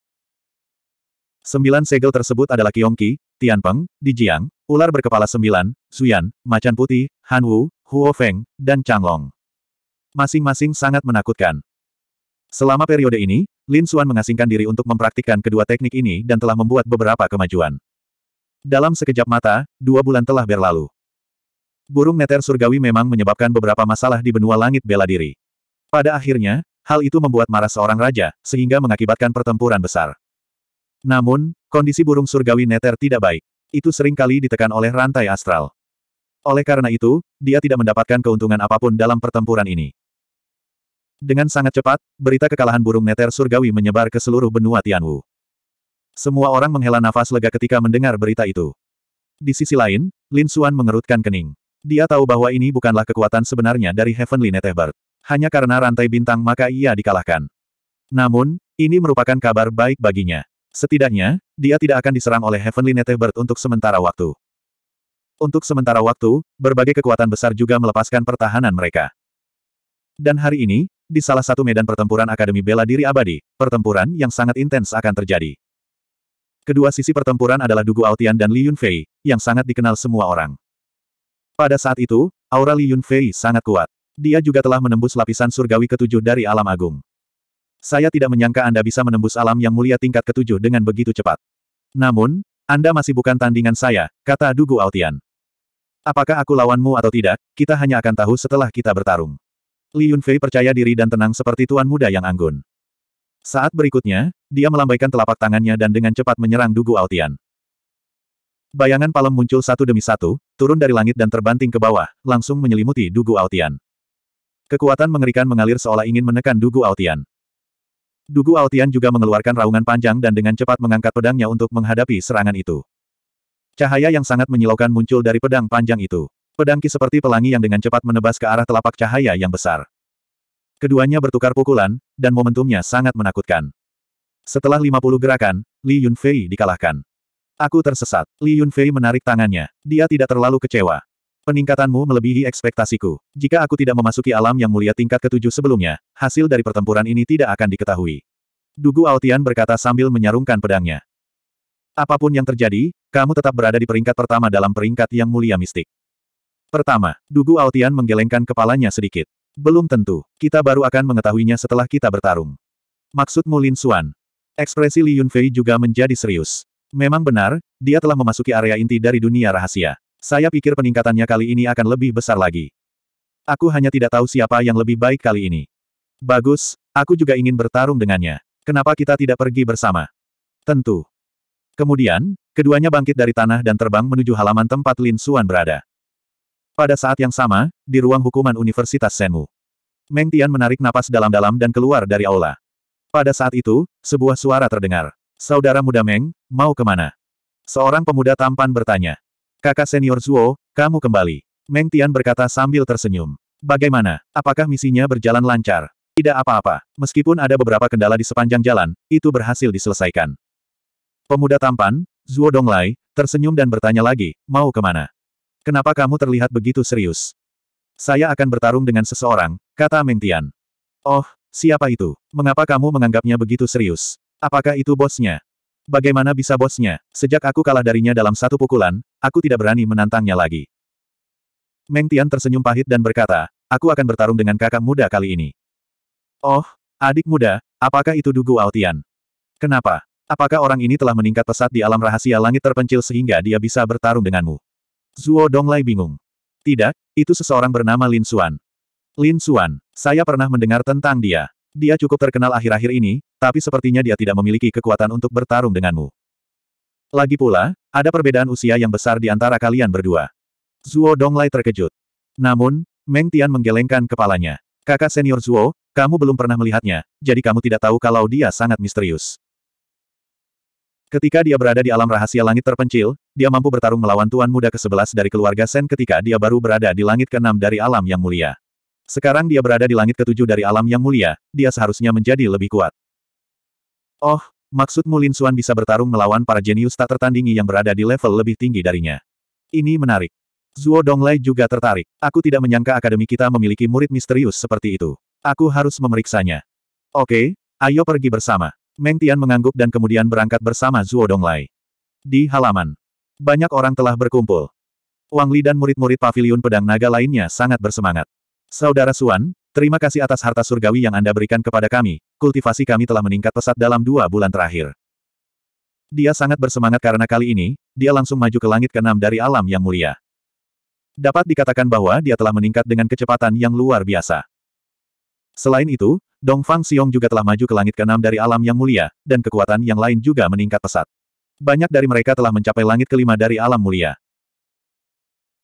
Sembilan segel tersebut adalah Kiongki, Tianpeng, Dijiang, ular berkepala sembilan, Suyan, macan putih, Hanwu, Huofeng, dan Changlong. Masing-masing sangat menakutkan. Selama periode ini, Lin Xuan mengasingkan diri untuk mempraktikkan kedua teknik ini dan telah membuat beberapa kemajuan. Dalam sekejap mata, dua bulan telah berlalu. Burung neter surgawi memang menyebabkan beberapa masalah di benua langit bela diri. Pada akhirnya, Hal itu membuat marah seorang raja, sehingga mengakibatkan pertempuran besar. Namun, kondisi burung surgawi Nether tidak baik. Itu sering kali ditekan oleh rantai astral. Oleh karena itu, dia tidak mendapatkan keuntungan apapun dalam pertempuran ini. Dengan sangat cepat, berita kekalahan burung Nether surgawi menyebar ke seluruh benua Tianwu. Semua orang menghela nafas lega ketika mendengar berita itu. Di sisi lain, Lin Xuan mengerutkan kening. Dia tahu bahwa ini bukanlah kekuatan sebenarnya dari Heavenly Netherbird. Hanya karena rantai bintang maka ia dikalahkan. Namun, ini merupakan kabar baik baginya. Setidaknya, dia tidak akan diserang oleh Heavenly Netherbird untuk sementara waktu. Untuk sementara waktu, berbagai kekuatan besar juga melepaskan pertahanan mereka. Dan hari ini, di salah satu medan pertempuran Akademi Bela Diri Abadi, pertempuran yang sangat intens akan terjadi. Kedua sisi pertempuran adalah Dugu Aotian dan Li Yunfei, yang sangat dikenal semua orang. Pada saat itu, aura Li Yunfei sangat kuat. Dia juga telah menembus lapisan surgawi ketujuh dari alam agung. Saya tidak menyangka Anda bisa menembus alam yang mulia tingkat ketujuh dengan begitu cepat. Namun, Anda masih bukan tandingan saya, kata Dugu Altian. Apakah aku lawanmu atau tidak, kita hanya akan tahu setelah kita bertarung. Li Yunfei percaya diri dan tenang seperti tuan muda yang anggun. Saat berikutnya, dia melambaikan telapak tangannya dan dengan cepat menyerang Dugu Altian. Bayangan palem muncul satu demi satu, turun dari langit dan terbanting ke bawah, langsung menyelimuti Dugu Altian. Kekuatan mengerikan mengalir seolah ingin menekan Dugu Aotian. Dugu Aotian juga mengeluarkan raungan panjang dan dengan cepat mengangkat pedangnya untuk menghadapi serangan itu. Cahaya yang sangat menyilaukan muncul dari pedang panjang itu. Pedang ki seperti pelangi yang dengan cepat menebas ke arah telapak cahaya yang besar. Keduanya bertukar pukulan, dan momentumnya sangat menakutkan. Setelah 50 gerakan, Li Yunfei dikalahkan. Aku tersesat. Li Yunfei menarik tangannya. Dia tidak terlalu kecewa. Peningkatanmu melebihi ekspektasiku. Jika aku tidak memasuki alam yang mulia tingkat ketujuh sebelumnya, hasil dari pertempuran ini tidak akan diketahui. Dugu Aotian berkata sambil menyarungkan pedangnya. Apapun yang terjadi, kamu tetap berada di peringkat pertama dalam peringkat yang mulia mistik. Pertama, Dugu Aotian menggelengkan kepalanya sedikit. Belum tentu, kita baru akan mengetahuinya setelah kita bertarung. Maksudmu Lin Xuan? Ekspresi Li Yunfei juga menjadi serius. Memang benar, dia telah memasuki area inti dari dunia rahasia. Saya pikir peningkatannya kali ini akan lebih besar lagi. Aku hanya tidak tahu siapa yang lebih baik kali ini. Bagus, aku juga ingin bertarung dengannya. Kenapa kita tidak pergi bersama? Tentu. Kemudian, keduanya bangkit dari tanah dan terbang menuju halaman tempat Lin Suan berada. Pada saat yang sama, di ruang hukuman Universitas Senmu. Meng Tian menarik napas dalam-dalam dan keluar dari aula. Pada saat itu, sebuah suara terdengar. Saudara muda Meng, mau kemana? Seorang pemuda tampan bertanya. Kakak senior Zuo, kamu kembali. Meng Tian berkata sambil tersenyum. Bagaimana? Apakah misinya berjalan lancar? Tidak apa-apa. Meskipun ada beberapa kendala di sepanjang jalan, itu berhasil diselesaikan. Pemuda tampan, Zuo Donglai, tersenyum dan bertanya lagi, mau kemana? Kenapa kamu terlihat begitu serius? Saya akan bertarung dengan seseorang, kata Meng Tian. Oh, siapa itu? Mengapa kamu menganggapnya begitu serius? Apakah itu bosnya? Bagaimana bisa bosnya? Sejak aku kalah darinya dalam satu pukulan, aku tidak berani menantangnya lagi. Meng Tian tersenyum pahit dan berkata, aku akan bertarung dengan kakak muda kali ini. Oh, adik muda, apakah itu Dugu Aotian? Kenapa? Apakah orang ini telah meningkat pesat di alam rahasia langit terpencil sehingga dia bisa bertarung denganmu? Zuo Donglai bingung. Tidak, itu seseorang bernama Lin Xuan. Lin Xuan, saya pernah mendengar tentang dia. Dia cukup terkenal akhir-akhir ini, tapi sepertinya dia tidak memiliki kekuatan untuk bertarung denganmu. Lagi pula, ada perbedaan usia yang besar di antara kalian berdua. Zuo Donglai terkejut. Namun, Meng Tian menggelengkan kepalanya. Kakak senior Zuo, kamu belum pernah melihatnya, jadi kamu tidak tahu kalau dia sangat misterius. Ketika dia berada di alam rahasia langit terpencil, dia mampu bertarung melawan tuan muda ke-11 dari keluarga Sen ketika dia baru berada di langit ke-6 dari alam yang mulia. Sekarang dia berada di langit ketujuh dari alam yang mulia, dia seharusnya menjadi lebih kuat. Oh, maksudmu Lin Xuan bisa bertarung melawan para jenius tak tertandingi yang berada di level lebih tinggi darinya. Ini menarik. Zuo Donglai juga tertarik. Aku tidak menyangka akademi kita memiliki murid misterius seperti itu. Aku harus memeriksanya. Oke, ayo pergi bersama. Meng Tian mengangguk dan kemudian berangkat bersama Zuo Donglai. Di halaman. Banyak orang telah berkumpul. Wang Li dan murid-murid paviliun pedang naga lainnya sangat bersemangat. Saudara Suan, Terima kasih atas harta surgawi yang Anda berikan kepada kami, kultivasi kami telah meningkat pesat dalam dua bulan terakhir. Dia sangat bersemangat karena kali ini, dia langsung maju ke langit keenam dari alam yang mulia. Dapat dikatakan bahwa dia telah meningkat dengan kecepatan yang luar biasa. Selain itu, Dongfang Fang Xiong juga telah maju ke langit keenam dari alam yang mulia, dan kekuatan yang lain juga meningkat pesat. Banyak dari mereka telah mencapai langit kelima dari alam mulia.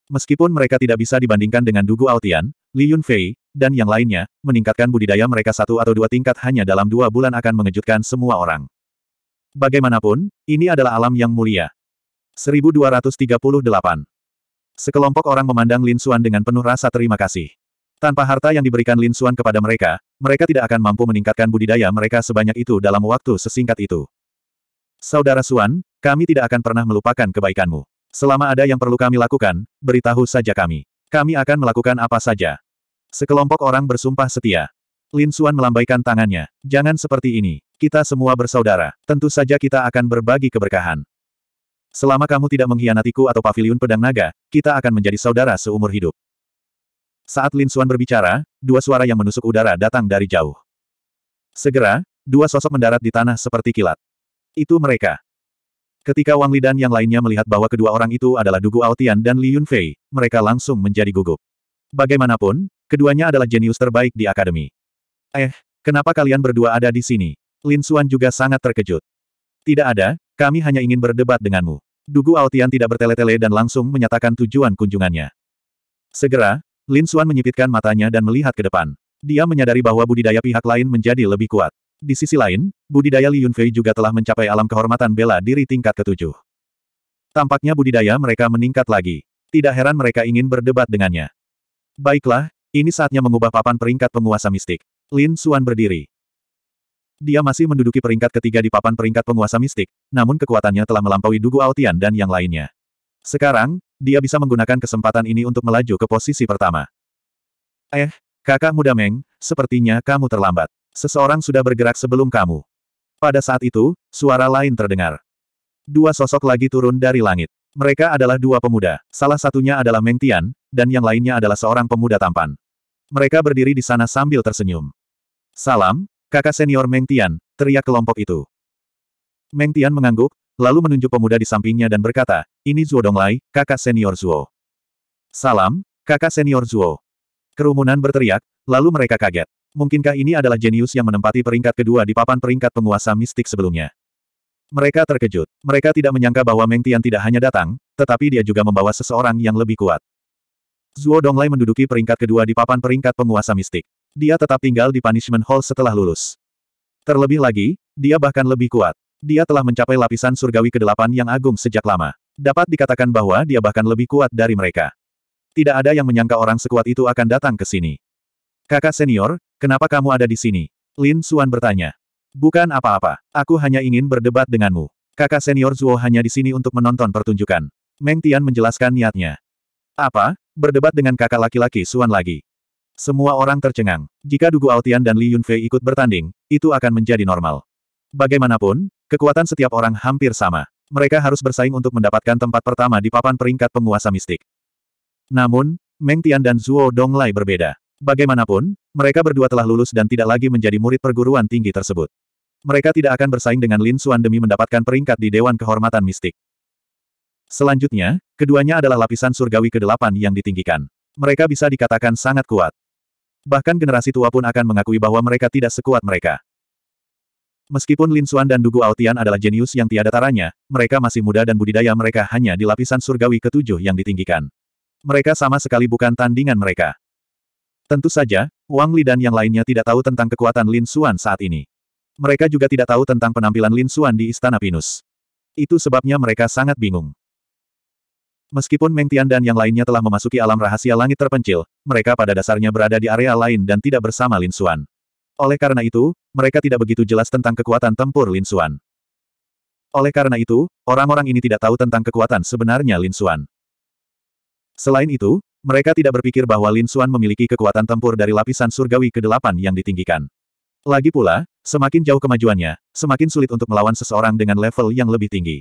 Meskipun mereka tidak bisa dibandingkan dengan Dugu Altian, Li Yunfei, dan yang lainnya, meningkatkan budidaya mereka satu atau dua tingkat hanya dalam dua bulan akan mengejutkan semua orang. Bagaimanapun, ini adalah alam yang mulia. 1238 Sekelompok orang memandang Lin Xuan dengan penuh rasa terima kasih. Tanpa harta yang diberikan Lin Xuan kepada mereka, mereka tidak akan mampu meningkatkan budidaya mereka sebanyak itu dalam waktu sesingkat itu. Saudara Xuan, kami tidak akan pernah melupakan kebaikanmu. Selama ada yang perlu kami lakukan, beritahu saja kami. Kami akan melakukan apa saja. Sekelompok orang bersumpah setia. Lin Xuan melambaikan tangannya. Jangan seperti ini. Kita semua bersaudara. Tentu saja kita akan berbagi keberkahan. Selama kamu tidak mengkhianatiku atau paviliun pedang naga, kita akan menjadi saudara seumur hidup. Saat Lin Xuan berbicara, dua suara yang menusuk udara datang dari jauh. Segera, dua sosok mendarat di tanah seperti kilat. Itu mereka. Ketika Wang Lidan yang lainnya melihat bahwa kedua orang itu adalah Dugu Aotian dan Li Yunfei, mereka langsung menjadi gugup. Bagaimanapun, keduanya adalah jenius terbaik di akademi. Eh, kenapa kalian berdua ada di sini? Lin Xuan juga sangat terkejut. Tidak ada, kami hanya ingin berdebat denganmu. Dugu Aotian tidak bertele-tele dan langsung menyatakan tujuan kunjungannya. Segera, Lin Xuan menyipitkan matanya dan melihat ke depan. Dia menyadari bahwa budidaya pihak lain menjadi lebih kuat. Di sisi lain, budidaya Li Yunfei juga telah mencapai alam kehormatan bela diri tingkat ketujuh. Tampaknya budidaya mereka meningkat lagi. Tidak heran mereka ingin berdebat dengannya. Baiklah, ini saatnya mengubah papan peringkat penguasa mistik. Lin Xuan berdiri. Dia masih menduduki peringkat ketiga di papan peringkat penguasa mistik, namun kekuatannya telah melampaui Dugu Aotian dan yang lainnya. Sekarang, dia bisa menggunakan kesempatan ini untuk melaju ke posisi pertama. Eh, kakak muda Meng, sepertinya kamu terlambat. Seseorang sudah bergerak sebelum kamu. Pada saat itu, suara lain terdengar. Dua sosok lagi turun dari langit. Mereka adalah dua pemuda. Salah satunya adalah Meng Tian, dan yang lainnya adalah seorang pemuda tampan. Mereka berdiri di sana sambil tersenyum. Salam, kakak senior Meng Tian, teriak kelompok itu. Meng Tian mengangguk, lalu menunjuk pemuda di sampingnya dan berkata, ini Zuo Donglai, kakak senior Zuo. Salam, kakak senior Zuo. Kerumunan berteriak, lalu mereka kaget. Mungkinkah ini adalah jenius yang menempati peringkat kedua di papan peringkat penguasa mistik sebelumnya? Mereka terkejut. Mereka tidak menyangka bahwa Meng Tian tidak hanya datang, tetapi dia juga membawa seseorang yang lebih kuat. Zuo Donglai menduduki peringkat kedua di papan peringkat penguasa mistik. Dia tetap tinggal di Punishment Hall setelah lulus. Terlebih lagi, dia bahkan lebih kuat. Dia telah mencapai lapisan surgawi ke-8 yang agung sejak lama. Dapat dikatakan bahwa dia bahkan lebih kuat dari mereka. Tidak ada yang menyangka orang sekuat itu akan datang ke sini. Kakak senior, Kenapa kamu ada di sini? Lin Xuan bertanya. Bukan apa-apa. Aku hanya ingin berdebat denganmu. Kakak senior Zuo hanya di sini untuk menonton pertunjukan. Meng Tian menjelaskan niatnya. Apa? Berdebat dengan kakak laki-laki Xuan lagi. Semua orang tercengang. Jika Dugu Aotian dan Li Yunfei ikut bertanding, itu akan menjadi normal. Bagaimanapun, kekuatan setiap orang hampir sama. Mereka harus bersaing untuk mendapatkan tempat pertama di papan peringkat penguasa mistik. Namun, Meng Tian dan Zuo Donglai berbeda. Bagaimanapun, mereka berdua telah lulus dan tidak lagi menjadi murid perguruan tinggi tersebut. Mereka tidak akan bersaing dengan Lin Xuan demi mendapatkan peringkat di Dewan Kehormatan Mistik. Selanjutnya, keduanya adalah lapisan surgawi ke-8 yang ditinggikan. Mereka bisa dikatakan sangat kuat. Bahkan generasi tua pun akan mengakui bahwa mereka tidak sekuat mereka. Meskipun Lin Xuan dan Dugu Aotian adalah jenius yang tiada taranya, mereka masih muda dan budidaya mereka hanya di lapisan surgawi ketujuh yang ditinggikan. Mereka sama sekali bukan tandingan mereka. Tentu saja, Wang Li dan yang lainnya tidak tahu tentang kekuatan Lin Xuan saat ini. Mereka juga tidak tahu tentang penampilan Lin Xuan di Istana Pinus. Itu sebabnya mereka sangat bingung. Meskipun Meng Tian dan yang lainnya telah memasuki alam rahasia langit terpencil, mereka pada dasarnya berada di area lain dan tidak bersama Lin Xuan. Oleh karena itu, mereka tidak begitu jelas tentang kekuatan tempur Lin Xuan. Oleh karena itu, orang-orang ini tidak tahu tentang kekuatan sebenarnya Lin Xuan. Selain itu, mereka tidak berpikir bahwa Lin Xuan memiliki kekuatan tempur dari lapisan surgawi ke-8 yang ditinggikan. Lagi pula, semakin jauh kemajuannya, semakin sulit untuk melawan seseorang dengan level yang lebih tinggi.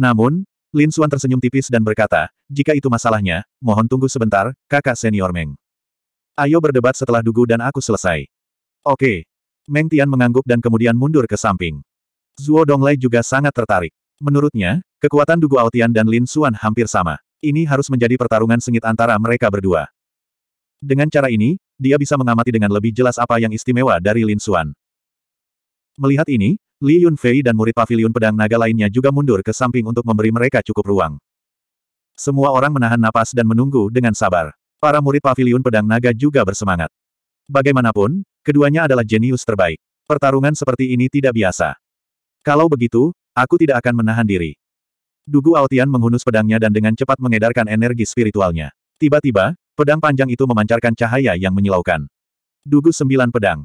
Namun, Lin Xuan tersenyum tipis dan berkata, jika itu masalahnya, mohon tunggu sebentar, kakak senior Meng. Ayo berdebat setelah Dugu dan aku selesai. Oke. Meng Tian mengangguk dan kemudian mundur ke samping. Zuo Donglai juga sangat tertarik. Menurutnya, kekuatan Dugu Aotian dan Lin Xuan hampir sama. Ini harus menjadi pertarungan sengit antara mereka berdua. Dengan cara ini, dia bisa mengamati dengan lebih jelas apa yang istimewa dari Lin Xuan. Melihat ini, Li Yunfei dan murid pavilion pedang naga lainnya juga mundur ke samping untuk memberi mereka cukup ruang. Semua orang menahan napas dan menunggu dengan sabar. Para murid pavilion pedang naga juga bersemangat. Bagaimanapun, keduanya adalah jenius terbaik. Pertarungan seperti ini tidak biasa. Kalau begitu, aku tidak akan menahan diri. Dugu Aotian menghunus pedangnya dan dengan cepat mengedarkan energi spiritualnya. Tiba-tiba, pedang panjang itu memancarkan cahaya yang menyilaukan. Dugu sembilan pedang.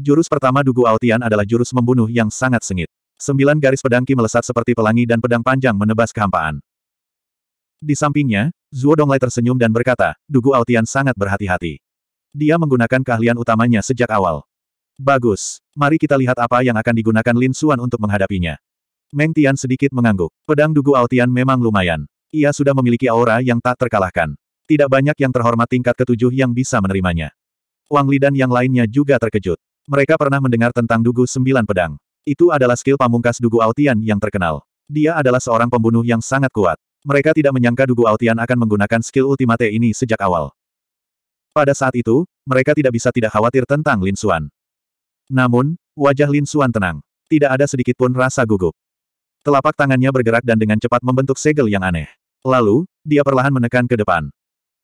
Jurus pertama Dugu Aotian adalah jurus membunuh yang sangat sengit. Sembilan garis pedangki melesat seperti pelangi dan pedang panjang menebas kehampaan. Di sampingnya, Zuo Donglai tersenyum dan berkata, Dugu Aotian sangat berhati-hati. Dia menggunakan keahlian utamanya sejak awal. Bagus, mari kita lihat apa yang akan digunakan Lin Xuan untuk menghadapinya. Meng Tian sedikit mengangguk. Pedang Dugu Aotian memang lumayan. Ia sudah memiliki aura yang tak terkalahkan. Tidak banyak yang terhormat tingkat ketujuh yang bisa menerimanya. Wang Li dan yang lainnya juga terkejut. Mereka pernah mendengar tentang Dugu Sembilan Pedang. Itu adalah skill pamungkas Dugu Aotian yang terkenal. Dia adalah seorang pembunuh yang sangat kuat. Mereka tidak menyangka Dugu Aotian akan menggunakan skill ultimate ini sejak awal. Pada saat itu, mereka tidak bisa tidak khawatir tentang Lin Xuan. Namun, wajah Lin Xuan tenang. Tidak ada sedikitpun rasa gugup. Telapak tangannya bergerak dan dengan cepat membentuk segel yang aneh. Lalu, dia perlahan menekan ke depan.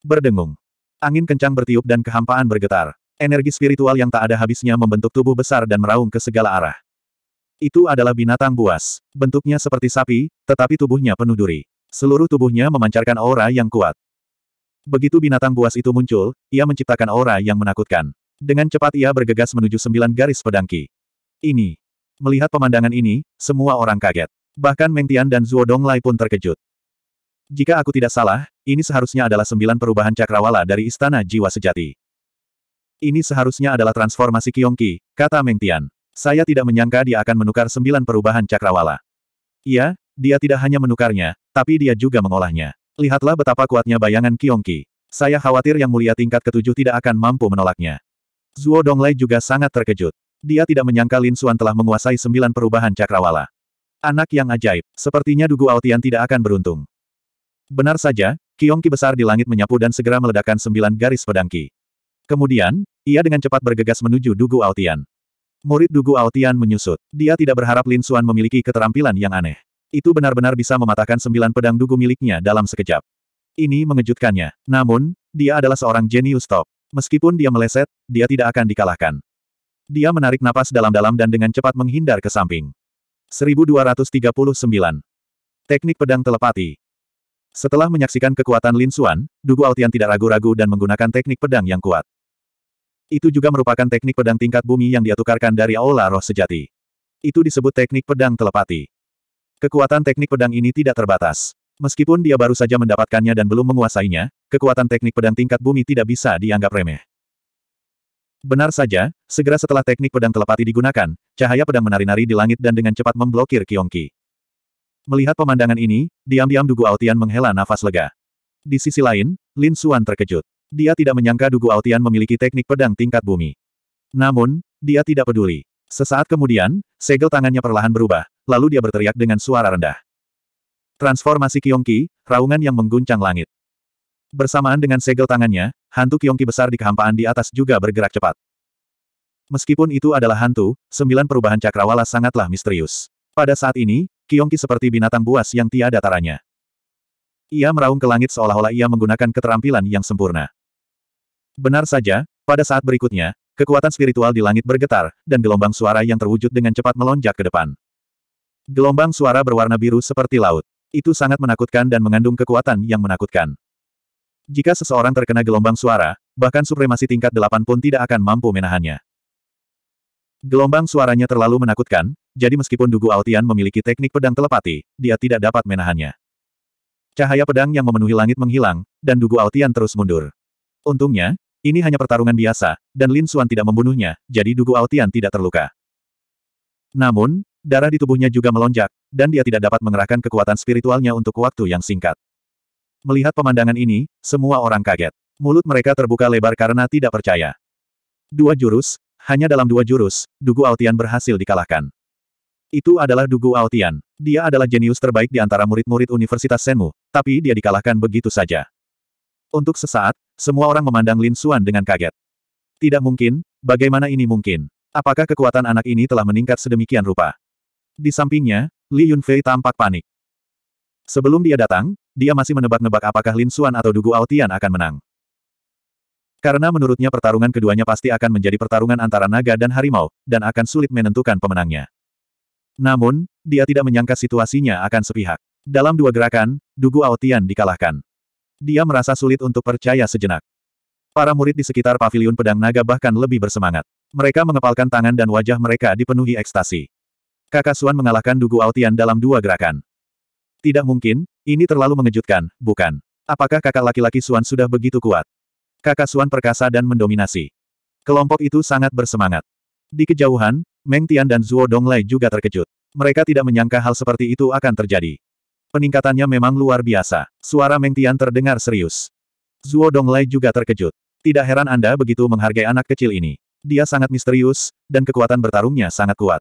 Berdengung. Angin kencang bertiup dan kehampaan bergetar. Energi spiritual yang tak ada habisnya membentuk tubuh besar dan meraung ke segala arah. Itu adalah binatang buas. Bentuknya seperti sapi, tetapi tubuhnya penuh duri. Seluruh tubuhnya memancarkan aura yang kuat. Begitu binatang buas itu muncul, ia menciptakan aura yang menakutkan. Dengan cepat ia bergegas menuju sembilan garis pedangki. Ini. Melihat pemandangan ini, semua orang kaget. Bahkan Meng Tian dan Zuo Donglai pun terkejut. Jika aku tidak salah, ini seharusnya adalah sembilan perubahan cakrawala dari Istana Jiwa Sejati. Ini seharusnya adalah transformasi Kyongki, kata Meng Tian. Saya tidak menyangka dia akan menukar sembilan perubahan cakrawala. Iya, dia tidak hanya menukarnya, tapi dia juga mengolahnya. Lihatlah betapa kuatnya bayangan Kyongki. Saya khawatir yang mulia tingkat ketujuh tidak akan mampu menolaknya. Zuo Donglai juga sangat terkejut. Dia tidak menyangka Lin Xuan telah menguasai sembilan perubahan cakrawala. Anak yang ajaib, sepertinya Dugu Aotian tidak akan beruntung. Benar saja, Kyong besar di langit menyapu dan segera meledakkan sembilan garis pedangki. Kemudian, ia dengan cepat bergegas menuju Dugu Aotian. Murid Dugu Aotian menyusut. Dia tidak berharap Lin Xuan memiliki keterampilan yang aneh. Itu benar-benar bisa mematahkan sembilan pedang Dugu miliknya dalam sekejap. Ini mengejutkannya. Namun, dia adalah seorang jenius top. Meskipun dia meleset, dia tidak akan dikalahkan. Dia menarik napas dalam-dalam dan dengan cepat menghindar ke samping. 1239. Teknik pedang telepati. Setelah menyaksikan kekuatan Lin Xuan, Dugu Altian tidak ragu-ragu dan menggunakan teknik pedang yang kuat. Itu juga merupakan teknik pedang tingkat bumi yang dia tukarkan dari aula roh sejati. Itu disebut teknik pedang telepati. Kekuatan teknik pedang ini tidak terbatas. Meskipun dia baru saja mendapatkannya dan belum menguasainya, kekuatan teknik pedang tingkat bumi tidak bisa dianggap remeh. Benar saja, segera setelah teknik pedang telepati digunakan, cahaya pedang menari-nari di langit dan dengan cepat memblokir Kiongki. Melihat pemandangan ini, diam-diam Dugu Aotian menghela nafas lega. Di sisi lain, Lin Suan terkejut. Dia tidak menyangka Dugu Aotian memiliki teknik pedang tingkat bumi. Namun, dia tidak peduli. Sesaat kemudian, segel tangannya perlahan berubah, lalu dia berteriak dengan suara rendah. Transformasi Kiongki, raungan yang mengguncang langit. Bersamaan dengan segel tangannya, hantu Kiongki besar di kehampaan di atas juga bergerak cepat. Meskipun itu adalah hantu, sembilan perubahan cakrawala sangatlah misterius. Pada saat ini, Kiongki seperti binatang buas yang tiada taranya. Ia meraung ke langit seolah-olah ia menggunakan keterampilan yang sempurna. Benar saja, pada saat berikutnya, kekuatan spiritual di langit bergetar, dan gelombang suara yang terwujud dengan cepat melonjak ke depan. Gelombang suara berwarna biru seperti laut. Itu sangat menakutkan dan mengandung kekuatan yang menakutkan. Jika seseorang terkena gelombang suara, bahkan supremasi tingkat delapan pun tidak akan mampu menahannya. Gelombang suaranya terlalu menakutkan, jadi meskipun Dugu Aotian memiliki teknik pedang telepati, dia tidak dapat menahannya. Cahaya pedang yang memenuhi langit menghilang, dan Dugu Aotian terus mundur. Untungnya, ini hanya pertarungan biasa, dan Lin Xuan tidak membunuhnya, jadi Dugu Aotian tidak terluka. Namun, darah di tubuhnya juga melonjak, dan dia tidak dapat mengerahkan kekuatan spiritualnya untuk waktu yang singkat. Melihat pemandangan ini, semua orang kaget. Mulut mereka terbuka lebar karena tidak percaya. Dua jurus, hanya dalam dua jurus, Dugu Aotian berhasil dikalahkan. Itu adalah Dugu Aotian. Dia adalah jenius terbaik di antara murid-murid Universitas Senmu, tapi dia dikalahkan begitu saja. Untuk sesaat, semua orang memandang Lin Xuan dengan kaget. Tidak mungkin, bagaimana ini mungkin? Apakah kekuatan anak ini telah meningkat sedemikian rupa? Di sampingnya, Li Yunfei tampak panik. Sebelum dia datang, dia masih menebak-nebak apakah Lin Xuan atau Dugu Aotian akan menang. Karena menurutnya pertarungan keduanya pasti akan menjadi pertarungan antara naga dan harimau, dan akan sulit menentukan pemenangnya. Namun, dia tidak menyangka situasinya akan sepihak. Dalam dua gerakan, Dugu Aotian dikalahkan. Dia merasa sulit untuk percaya sejenak. Para murid di sekitar paviliun pedang naga bahkan lebih bersemangat. Mereka mengepalkan tangan dan wajah mereka dipenuhi ekstasi. Kakak Suan mengalahkan Dugu Aotian dalam dua gerakan. Tidak mungkin, ini terlalu mengejutkan, bukan? Apakah kakak laki-laki Suan sudah begitu kuat? Kakak Suan perkasa dan mendominasi. Kelompok itu sangat bersemangat. Di kejauhan, Meng Tian dan Zuo Donglai juga terkejut. Mereka tidak menyangka hal seperti itu akan terjadi. Peningkatannya memang luar biasa. Suara Meng Tian terdengar serius. Zuo Donglai juga terkejut. Tidak heran Anda begitu menghargai anak kecil ini. Dia sangat misterius, dan kekuatan bertarungnya sangat kuat.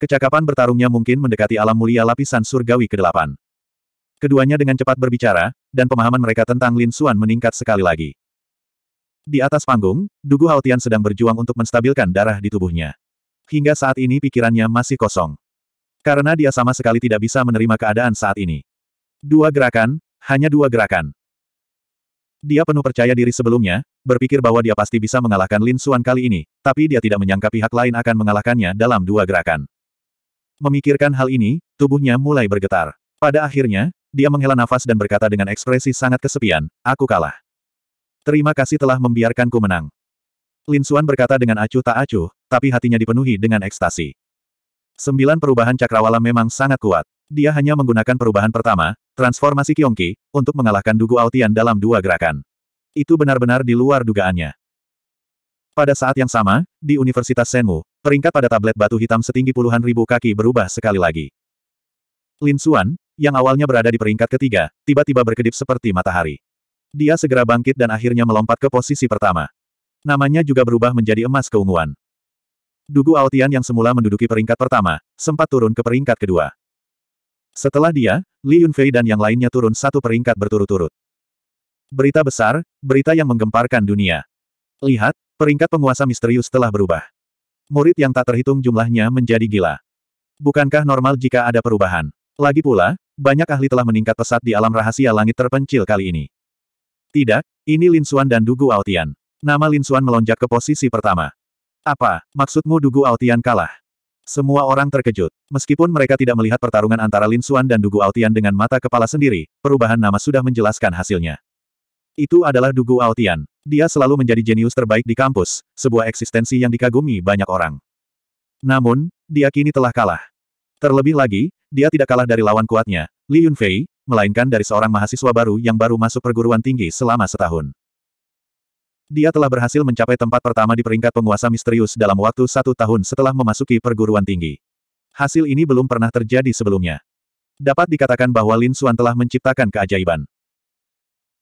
Kecakapan bertarungnya mungkin mendekati alam mulia lapisan surgawi ke-8. Keduanya dengan cepat berbicara, dan pemahaman mereka tentang Lin Xuan meningkat sekali lagi. Di atas panggung, Dugu Haotian sedang berjuang untuk menstabilkan darah di tubuhnya. Hingga saat ini pikirannya masih kosong. Karena dia sama sekali tidak bisa menerima keadaan saat ini. Dua gerakan, hanya dua gerakan. Dia penuh percaya diri sebelumnya, berpikir bahwa dia pasti bisa mengalahkan Lin Xuan kali ini, tapi dia tidak menyangka pihak lain akan mengalahkannya dalam dua gerakan. Memikirkan hal ini, tubuhnya mulai bergetar. Pada akhirnya, dia menghela nafas dan berkata dengan ekspresi sangat kesepian, aku kalah. Terima kasih telah membiarkanku menang. Lin Xuan berkata dengan acuh tak acuh, tapi hatinya dipenuhi dengan ekstasi. Sembilan perubahan cakrawala memang sangat kuat. Dia hanya menggunakan perubahan pertama, transformasi Kiongki, untuk mengalahkan Dugu Aotian dalam dua gerakan. Itu benar-benar di luar dugaannya. Pada saat yang sama, di Universitas Senmu, peringkat pada tablet batu hitam setinggi puluhan ribu kaki berubah sekali lagi. Lin Xuan, yang awalnya berada di peringkat ketiga, tiba-tiba berkedip seperti matahari. Dia segera bangkit dan akhirnya melompat ke posisi pertama. Namanya juga berubah menjadi emas keunguan. Dugu Aotian yang semula menduduki peringkat pertama, sempat turun ke peringkat kedua. Setelah dia, Li Yunfei dan yang lainnya turun satu peringkat berturut-turut. Berita besar, berita yang menggemparkan dunia. Lihat, peringkat penguasa misterius telah berubah. Murid yang tak terhitung jumlahnya menjadi gila. Bukankah normal jika ada perubahan? Lagi pula, banyak ahli telah meningkat pesat di alam rahasia langit terpencil kali ini. Tidak, ini Lin Xuan dan Dugu Aotian. Nama Lin Xuan melonjak ke posisi pertama. Apa, maksudmu Dugu Aotian kalah? Semua orang terkejut. Meskipun mereka tidak melihat pertarungan antara Lin Xuan dan Dugu Aotian dengan mata kepala sendiri, perubahan nama sudah menjelaskan hasilnya. Itu adalah Dugu Aotian. Dia selalu menjadi jenius terbaik di kampus, sebuah eksistensi yang dikagumi banyak orang. Namun, diakini telah kalah. Terlebih lagi, dia tidak kalah dari lawan kuatnya, Li Yunfei, melainkan dari seorang mahasiswa baru yang baru masuk perguruan tinggi selama setahun. Dia telah berhasil mencapai tempat pertama di peringkat penguasa misterius dalam waktu satu tahun setelah memasuki perguruan tinggi. Hasil ini belum pernah terjadi sebelumnya. Dapat dikatakan bahwa Lin Xuan telah menciptakan keajaiban.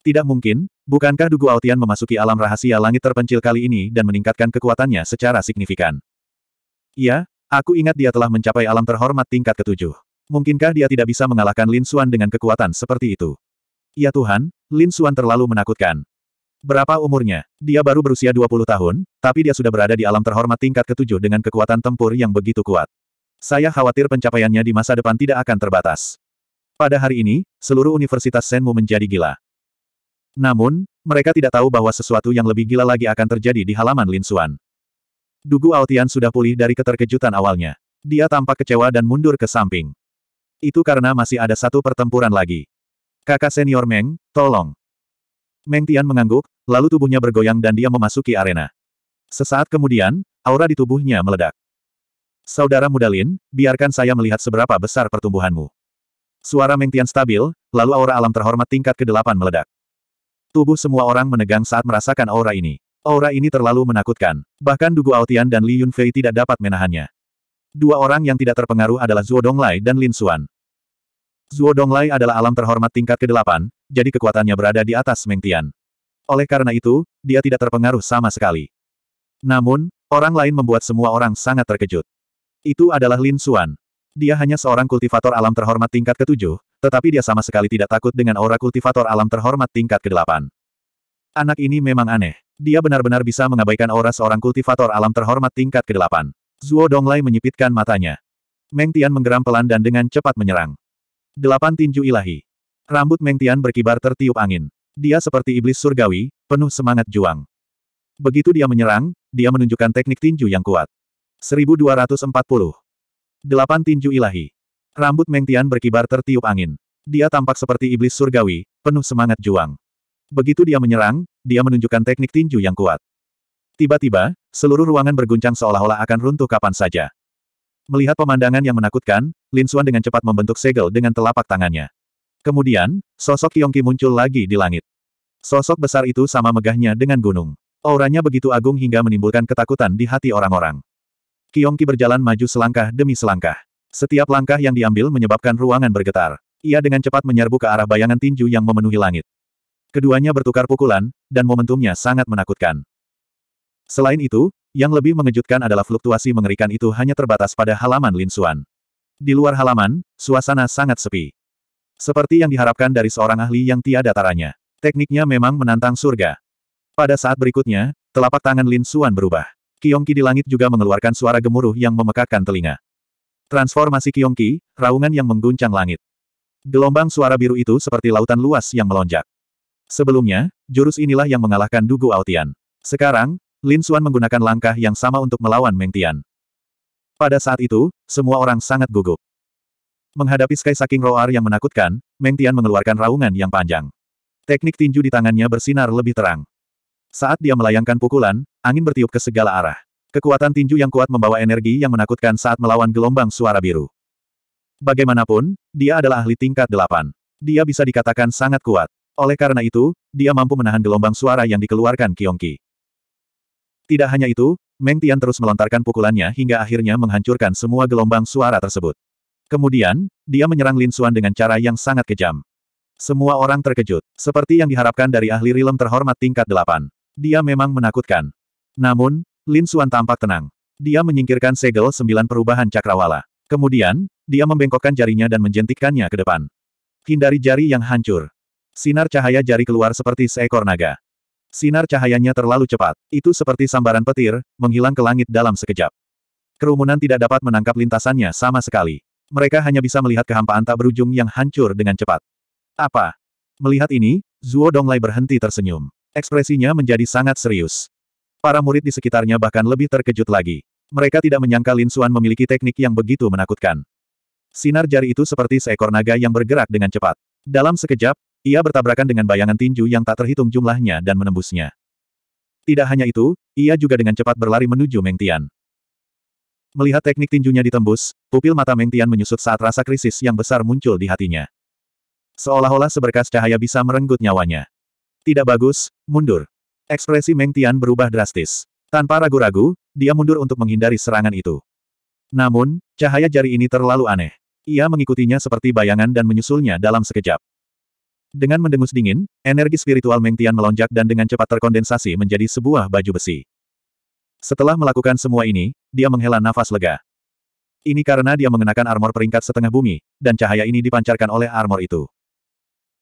Tidak mungkin, bukankah Dugu Aotian memasuki alam rahasia langit terpencil kali ini dan meningkatkan kekuatannya secara signifikan? Iya, aku ingat dia telah mencapai alam terhormat tingkat ketujuh. Mungkinkah dia tidak bisa mengalahkan Lin Xuan dengan kekuatan seperti itu? Ya Tuhan, Lin Xuan terlalu menakutkan. Berapa umurnya? Dia baru berusia 20 tahun, tapi dia sudah berada di alam terhormat tingkat ketujuh dengan kekuatan tempur yang begitu kuat. Saya khawatir pencapaiannya di masa depan tidak akan terbatas. Pada hari ini, seluruh Universitas Senmu menjadi gila. Namun, mereka tidak tahu bahwa sesuatu yang lebih gila lagi akan terjadi di halaman Lin Xuan. Dugu Aotian sudah pulih dari keterkejutan awalnya. Dia tampak kecewa dan mundur ke samping. Itu karena masih ada satu pertempuran lagi. Kakak senior Meng, tolong. Meng Tian mengangguk, lalu tubuhnya bergoyang dan dia memasuki arena. Sesaat kemudian, aura di tubuhnya meledak. Saudara muda Lin, biarkan saya melihat seberapa besar pertumbuhanmu. Suara Meng Tian stabil, lalu aura alam terhormat tingkat ke-8 meledak. Tubuh semua orang menegang saat merasakan aura ini. Aura ini terlalu menakutkan. Bahkan Dugu Aotian dan Li Yunfei tidak dapat menahannya. Dua orang yang tidak terpengaruh adalah Zhuo Donglai dan Lin Xuan. Zuo Donglai adalah alam terhormat tingkat ke-8, jadi kekuatannya berada di atas Mengtian. Oleh karena itu, dia tidak terpengaruh sama sekali. Namun, orang lain membuat semua orang sangat terkejut. Itu adalah Lin Xuan. Dia hanya seorang kultivator alam terhormat tingkat ketujuh, tetapi dia sama sekali tidak takut dengan aura kultivator alam terhormat tingkat ke-8. Anak ini memang aneh. Dia benar-benar bisa mengabaikan aura seorang kultivator alam terhormat tingkat ke-8. Zuo Donglai menyipitkan matanya. Meng Tian menggeram pelan dan dengan cepat menyerang. Delapan tinju ilahi. Rambut Mengtian berkibar tertiup angin. Dia seperti iblis surgawi, penuh semangat juang. Begitu dia menyerang, dia menunjukkan teknik tinju yang kuat. 1240. Delapan tinju ilahi. Rambut Mengtian berkibar tertiup angin. Dia tampak seperti iblis surgawi, penuh semangat juang. Begitu dia menyerang, dia menunjukkan teknik tinju yang kuat. Tiba-tiba, seluruh ruangan berguncang seolah-olah akan runtuh kapan saja. Melihat pemandangan yang menakutkan, Lin Xuan dengan cepat membentuk segel dengan telapak tangannya. Kemudian, sosok Yongqi muncul lagi di langit. Sosok besar itu sama megahnya dengan gunung. Auranya begitu agung hingga menimbulkan ketakutan di hati orang-orang. Kiongki berjalan maju selangkah demi selangkah. Setiap langkah yang diambil menyebabkan ruangan bergetar. Ia dengan cepat menyerbu ke arah bayangan tinju yang memenuhi langit. Keduanya bertukar pukulan, dan momentumnya sangat menakutkan. Selain itu, yang lebih mengejutkan adalah fluktuasi mengerikan itu hanya terbatas pada halaman Lin Xuan. Di luar halaman, suasana sangat sepi. Seperti yang diharapkan dari seorang ahli yang tiada taranya. Tekniknya memang menantang surga. Pada saat berikutnya, telapak tangan Lin Xuan berubah. Kiongki di langit juga mengeluarkan suara gemuruh yang memekakkan telinga. Transformasi Kiongki, raungan yang mengguncang langit. Gelombang suara biru itu seperti lautan luas yang melonjak. Sebelumnya, jurus inilah yang mengalahkan Dugu Aotian. Sekarang, Lin Xuan menggunakan langkah yang sama untuk melawan Meng Tian. Pada saat itu, semua orang sangat gugup. Menghadapi Sky Saking Roar yang menakutkan, Meng Tian mengeluarkan raungan yang panjang. Teknik tinju di tangannya bersinar lebih terang. Saat dia melayangkan pukulan, angin bertiup ke segala arah. Kekuatan tinju yang kuat membawa energi yang menakutkan saat melawan gelombang suara biru. Bagaimanapun, dia adalah ahli tingkat delapan. Dia bisa dikatakan sangat kuat. Oleh karena itu, dia mampu menahan gelombang suara yang dikeluarkan Kiongki. Tidak hanya itu, Meng Tian terus melontarkan pukulannya hingga akhirnya menghancurkan semua gelombang suara tersebut. Kemudian, dia menyerang Lin Xuan dengan cara yang sangat kejam. Semua orang terkejut, seperti yang diharapkan dari ahli rilem terhormat tingkat delapan. Dia memang menakutkan. Namun, Lin Xuan tampak tenang. Dia menyingkirkan segel sembilan perubahan cakrawala. Kemudian, dia membengkokkan jarinya dan menjentikkannya ke depan. Hindari jari yang hancur. Sinar cahaya jari keluar seperti seekor naga. Sinar cahayanya terlalu cepat. Itu seperti sambaran petir, menghilang ke langit dalam sekejap. Kerumunan tidak dapat menangkap lintasannya sama sekali. Mereka hanya bisa melihat kehampaan tak berujung yang hancur dengan cepat. Apa? Melihat ini, Zuo Donglai berhenti tersenyum. Ekspresinya menjadi sangat serius. Para murid di sekitarnya bahkan lebih terkejut lagi. Mereka tidak menyangka Lin Xuan memiliki teknik yang begitu menakutkan. Sinar jari itu seperti seekor naga yang bergerak dengan cepat. Dalam sekejap, ia bertabrakan dengan bayangan tinju yang tak terhitung jumlahnya dan menembusnya. Tidak hanya itu, ia juga dengan cepat berlari menuju Meng Tian. Melihat teknik tinjunya ditembus, pupil mata Meng Tian menyusut saat rasa krisis yang besar muncul di hatinya. Seolah-olah seberkas cahaya bisa merenggut nyawanya. Tidak bagus, mundur. Ekspresi Meng Tian berubah drastis. Tanpa ragu-ragu, dia mundur untuk menghindari serangan itu. Namun, cahaya jari ini terlalu aneh. Ia mengikutinya seperti bayangan dan menyusulnya dalam sekejap. Dengan mendengus dingin, energi spiritual Meng Tian melonjak dan dengan cepat terkondensasi menjadi sebuah baju besi. Setelah melakukan semua ini, dia menghela nafas lega. Ini karena dia mengenakan armor peringkat setengah bumi, dan cahaya ini dipancarkan oleh armor itu.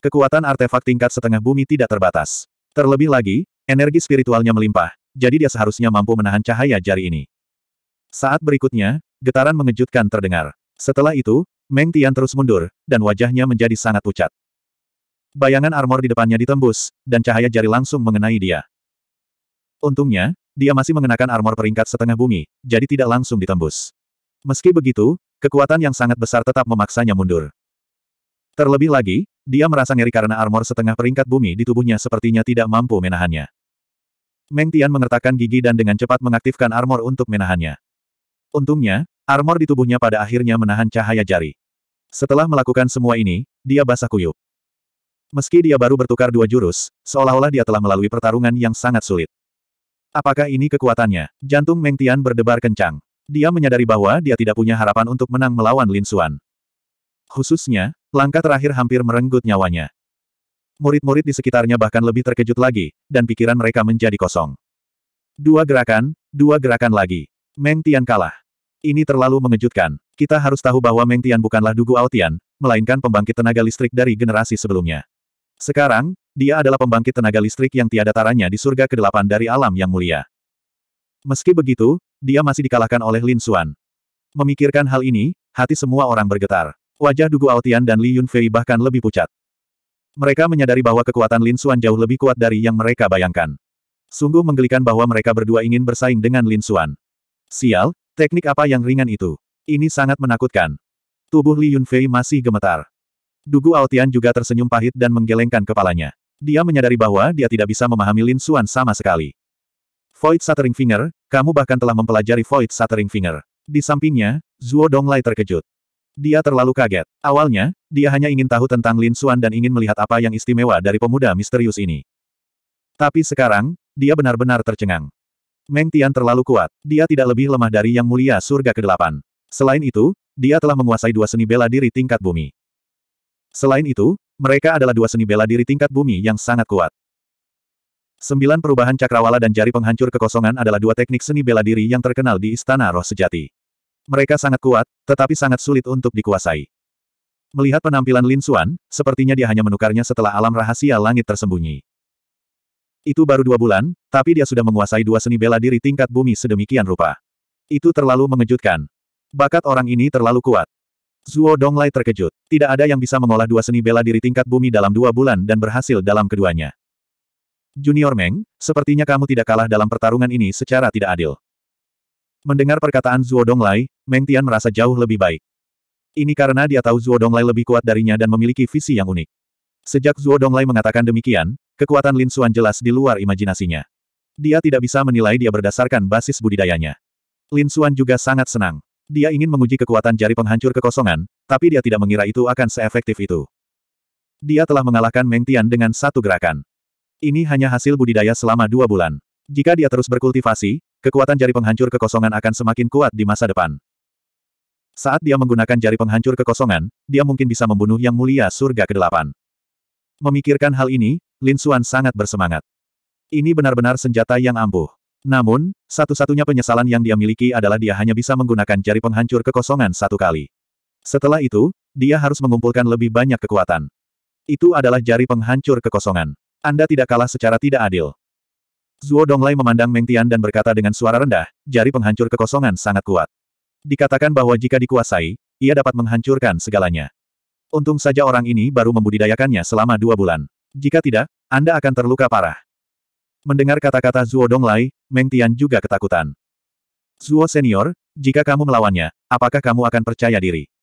Kekuatan artefak tingkat setengah bumi tidak terbatas. Terlebih lagi, energi spiritualnya melimpah, jadi dia seharusnya mampu menahan cahaya jari ini. Saat berikutnya, getaran mengejutkan terdengar. Setelah itu, Meng Tian terus mundur, dan wajahnya menjadi sangat pucat. Bayangan armor di depannya ditembus, dan cahaya jari langsung mengenai dia. Untungnya, dia masih mengenakan armor peringkat setengah bumi, jadi tidak langsung ditembus. Meski begitu, kekuatan yang sangat besar tetap memaksanya mundur. Terlebih lagi, dia merasa ngeri karena armor setengah peringkat bumi di tubuhnya sepertinya tidak mampu menahannya. Meng Tian mengertakkan gigi dan dengan cepat mengaktifkan armor untuk menahannya. Untungnya, armor di tubuhnya pada akhirnya menahan cahaya jari. Setelah melakukan semua ini, dia basah kuyup. Meski dia baru bertukar dua jurus, seolah-olah dia telah melalui pertarungan yang sangat sulit. Apakah ini kekuatannya? Jantung Meng Tian berdebar kencang. Dia menyadari bahwa dia tidak punya harapan untuk menang melawan Lin Xuan. Khususnya, langkah terakhir hampir merenggut nyawanya. Murid-murid di sekitarnya bahkan lebih terkejut lagi, dan pikiran mereka menjadi kosong. Dua gerakan, dua gerakan lagi. Meng Tian kalah. Ini terlalu mengejutkan. Kita harus tahu bahwa Meng Tian bukanlah Dugu Aotian, melainkan pembangkit tenaga listrik dari generasi sebelumnya. Sekarang, dia adalah pembangkit tenaga listrik yang tiada taranya di surga ke-8 dari alam yang mulia. Meski begitu, dia masih dikalahkan oleh Lin Xuan. Memikirkan hal ini, hati semua orang bergetar. Wajah Dugu Aotian dan Li Yunfei bahkan lebih pucat. Mereka menyadari bahwa kekuatan Lin Xuan jauh lebih kuat dari yang mereka bayangkan. Sungguh menggelikan bahwa mereka berdua ingin bersaing dengan Lin Xuan. Sial, teknik apa yang ringan itu? Ini sangat menakutkan. Tubuh Li Yunfei masih gemetar. Dugu Altian juga tersenyum pahit dan menggelengkan kepalanya. Dia menyadari bahwa dia tidak bisa memahami Lin Xuan sama sekali. Void Shattering Finger, kamu bahkan telah mempelajari Void Shattering Finger. Di sampingnya, Zuo Donglai terkejut. Dia terlalu kaget. Awalnya, dia hanya ingin tahu tentang Lin Xuan dan ingin melihat apa yang istimewa dari pemuda misterius ini. Tapi sekarang, dia benar-benar tercengang. Meng Tian terlalu kuat. Dia tidak lebih lemah dari Yang Mulia Surga ke-8. Selain itu, dia telah menguasai dua seni bela diri tingkat bumi. Selain itu, mereka adalah dua seni bela diri tingkat bumi yang sangat kuat. Sembilan perubahan cakrawala dan jari penghancur kekosongan adalah dua teknik seni bela diri yang terkenal di Istana Roh Sejati. Mereka sangat kuat, tetapi sangat sulit untuk dikuasai. Melihat penampilan Lin Xuan, sepertinya dia hanya menukarnya setelah alam rahasia langit tersembunyi. Itu baru dua bulan, tapi dia sudah menguasai dua seni bela diri tingkat bumi sedemikian rupa. Itu terlalu mengejutkan. Bakat orang ini terlalu kuat. Zuo Donglai terkejut. Tidak ada yang bisa mengolah dua seni bela diri tingkat bumi dalam dua bulan dan berhasil dalam keduanya. Junior Meng, sepertinya kamu tidak kalah dalam pertarungan ini secara tidak adil. Mendengar perkataan Zhuo Donglai, Meng Tian merasa jauh lebih baik. Ini karena dia tahu Zhuo Donglai lebih kuat darinya dan memiliki visi yang unik. Sejak Zhuo Donglai mengatakan demikian, kekuatan Lin Xuan jelas di luar imajinasinya. Dia tidak bisa menilai dia berdasarkan basis budidayanya. Lin Xuan juga sangat senang. Dia ingin menguji kekuatan jari penghancur kekosongan, tapi dia tidak mengira itu akan seefektif itu. Dia telah mengalahkan Meng Tian dengan satu gerakan. Ini hanya hasil budidaya selama dua bulan. Jika dia terus berkultivasi, kekuatan jari penghancur kekosongan akan semakin kuat di masa depan. Saat dia menggunakan jari penghancur kekosongan, dia mungkin bisa membunuh Yang Mulia Surga ke-8. Memikirkan hal ini, Lin Xuan sangat bersemangat. Ini benar-benar senjata yang ampuh. Namun, satu-satunya penyesalan yang dia miliki adalah dia hanya bisa menggunakan jari penghancur kekosongan satu kali. Setelah itu, dia harus mengumpulkan lebih banyak kekuatan. Itu adalah jari penghancur kekosongan. Anda tidak kalah secara tidak adil. Zuo Donglai memandang Meng Tian dan berkata dengan suara rendah, jari penghancur kekosongan sangat kuat. Dikatakan bahwa jika dikuasai, ia dapat menghancurkan segalanya. Untung saja orang ini baru membudidayakannya selama dua bulan. Jika tidak, Anda akan terluka parah. Mendengar kata-kata Zuo Donglai, Meng Tian juga ketakutan. Zuo Senior, jika kamu melawannya, apakah kamu akan percaya diri?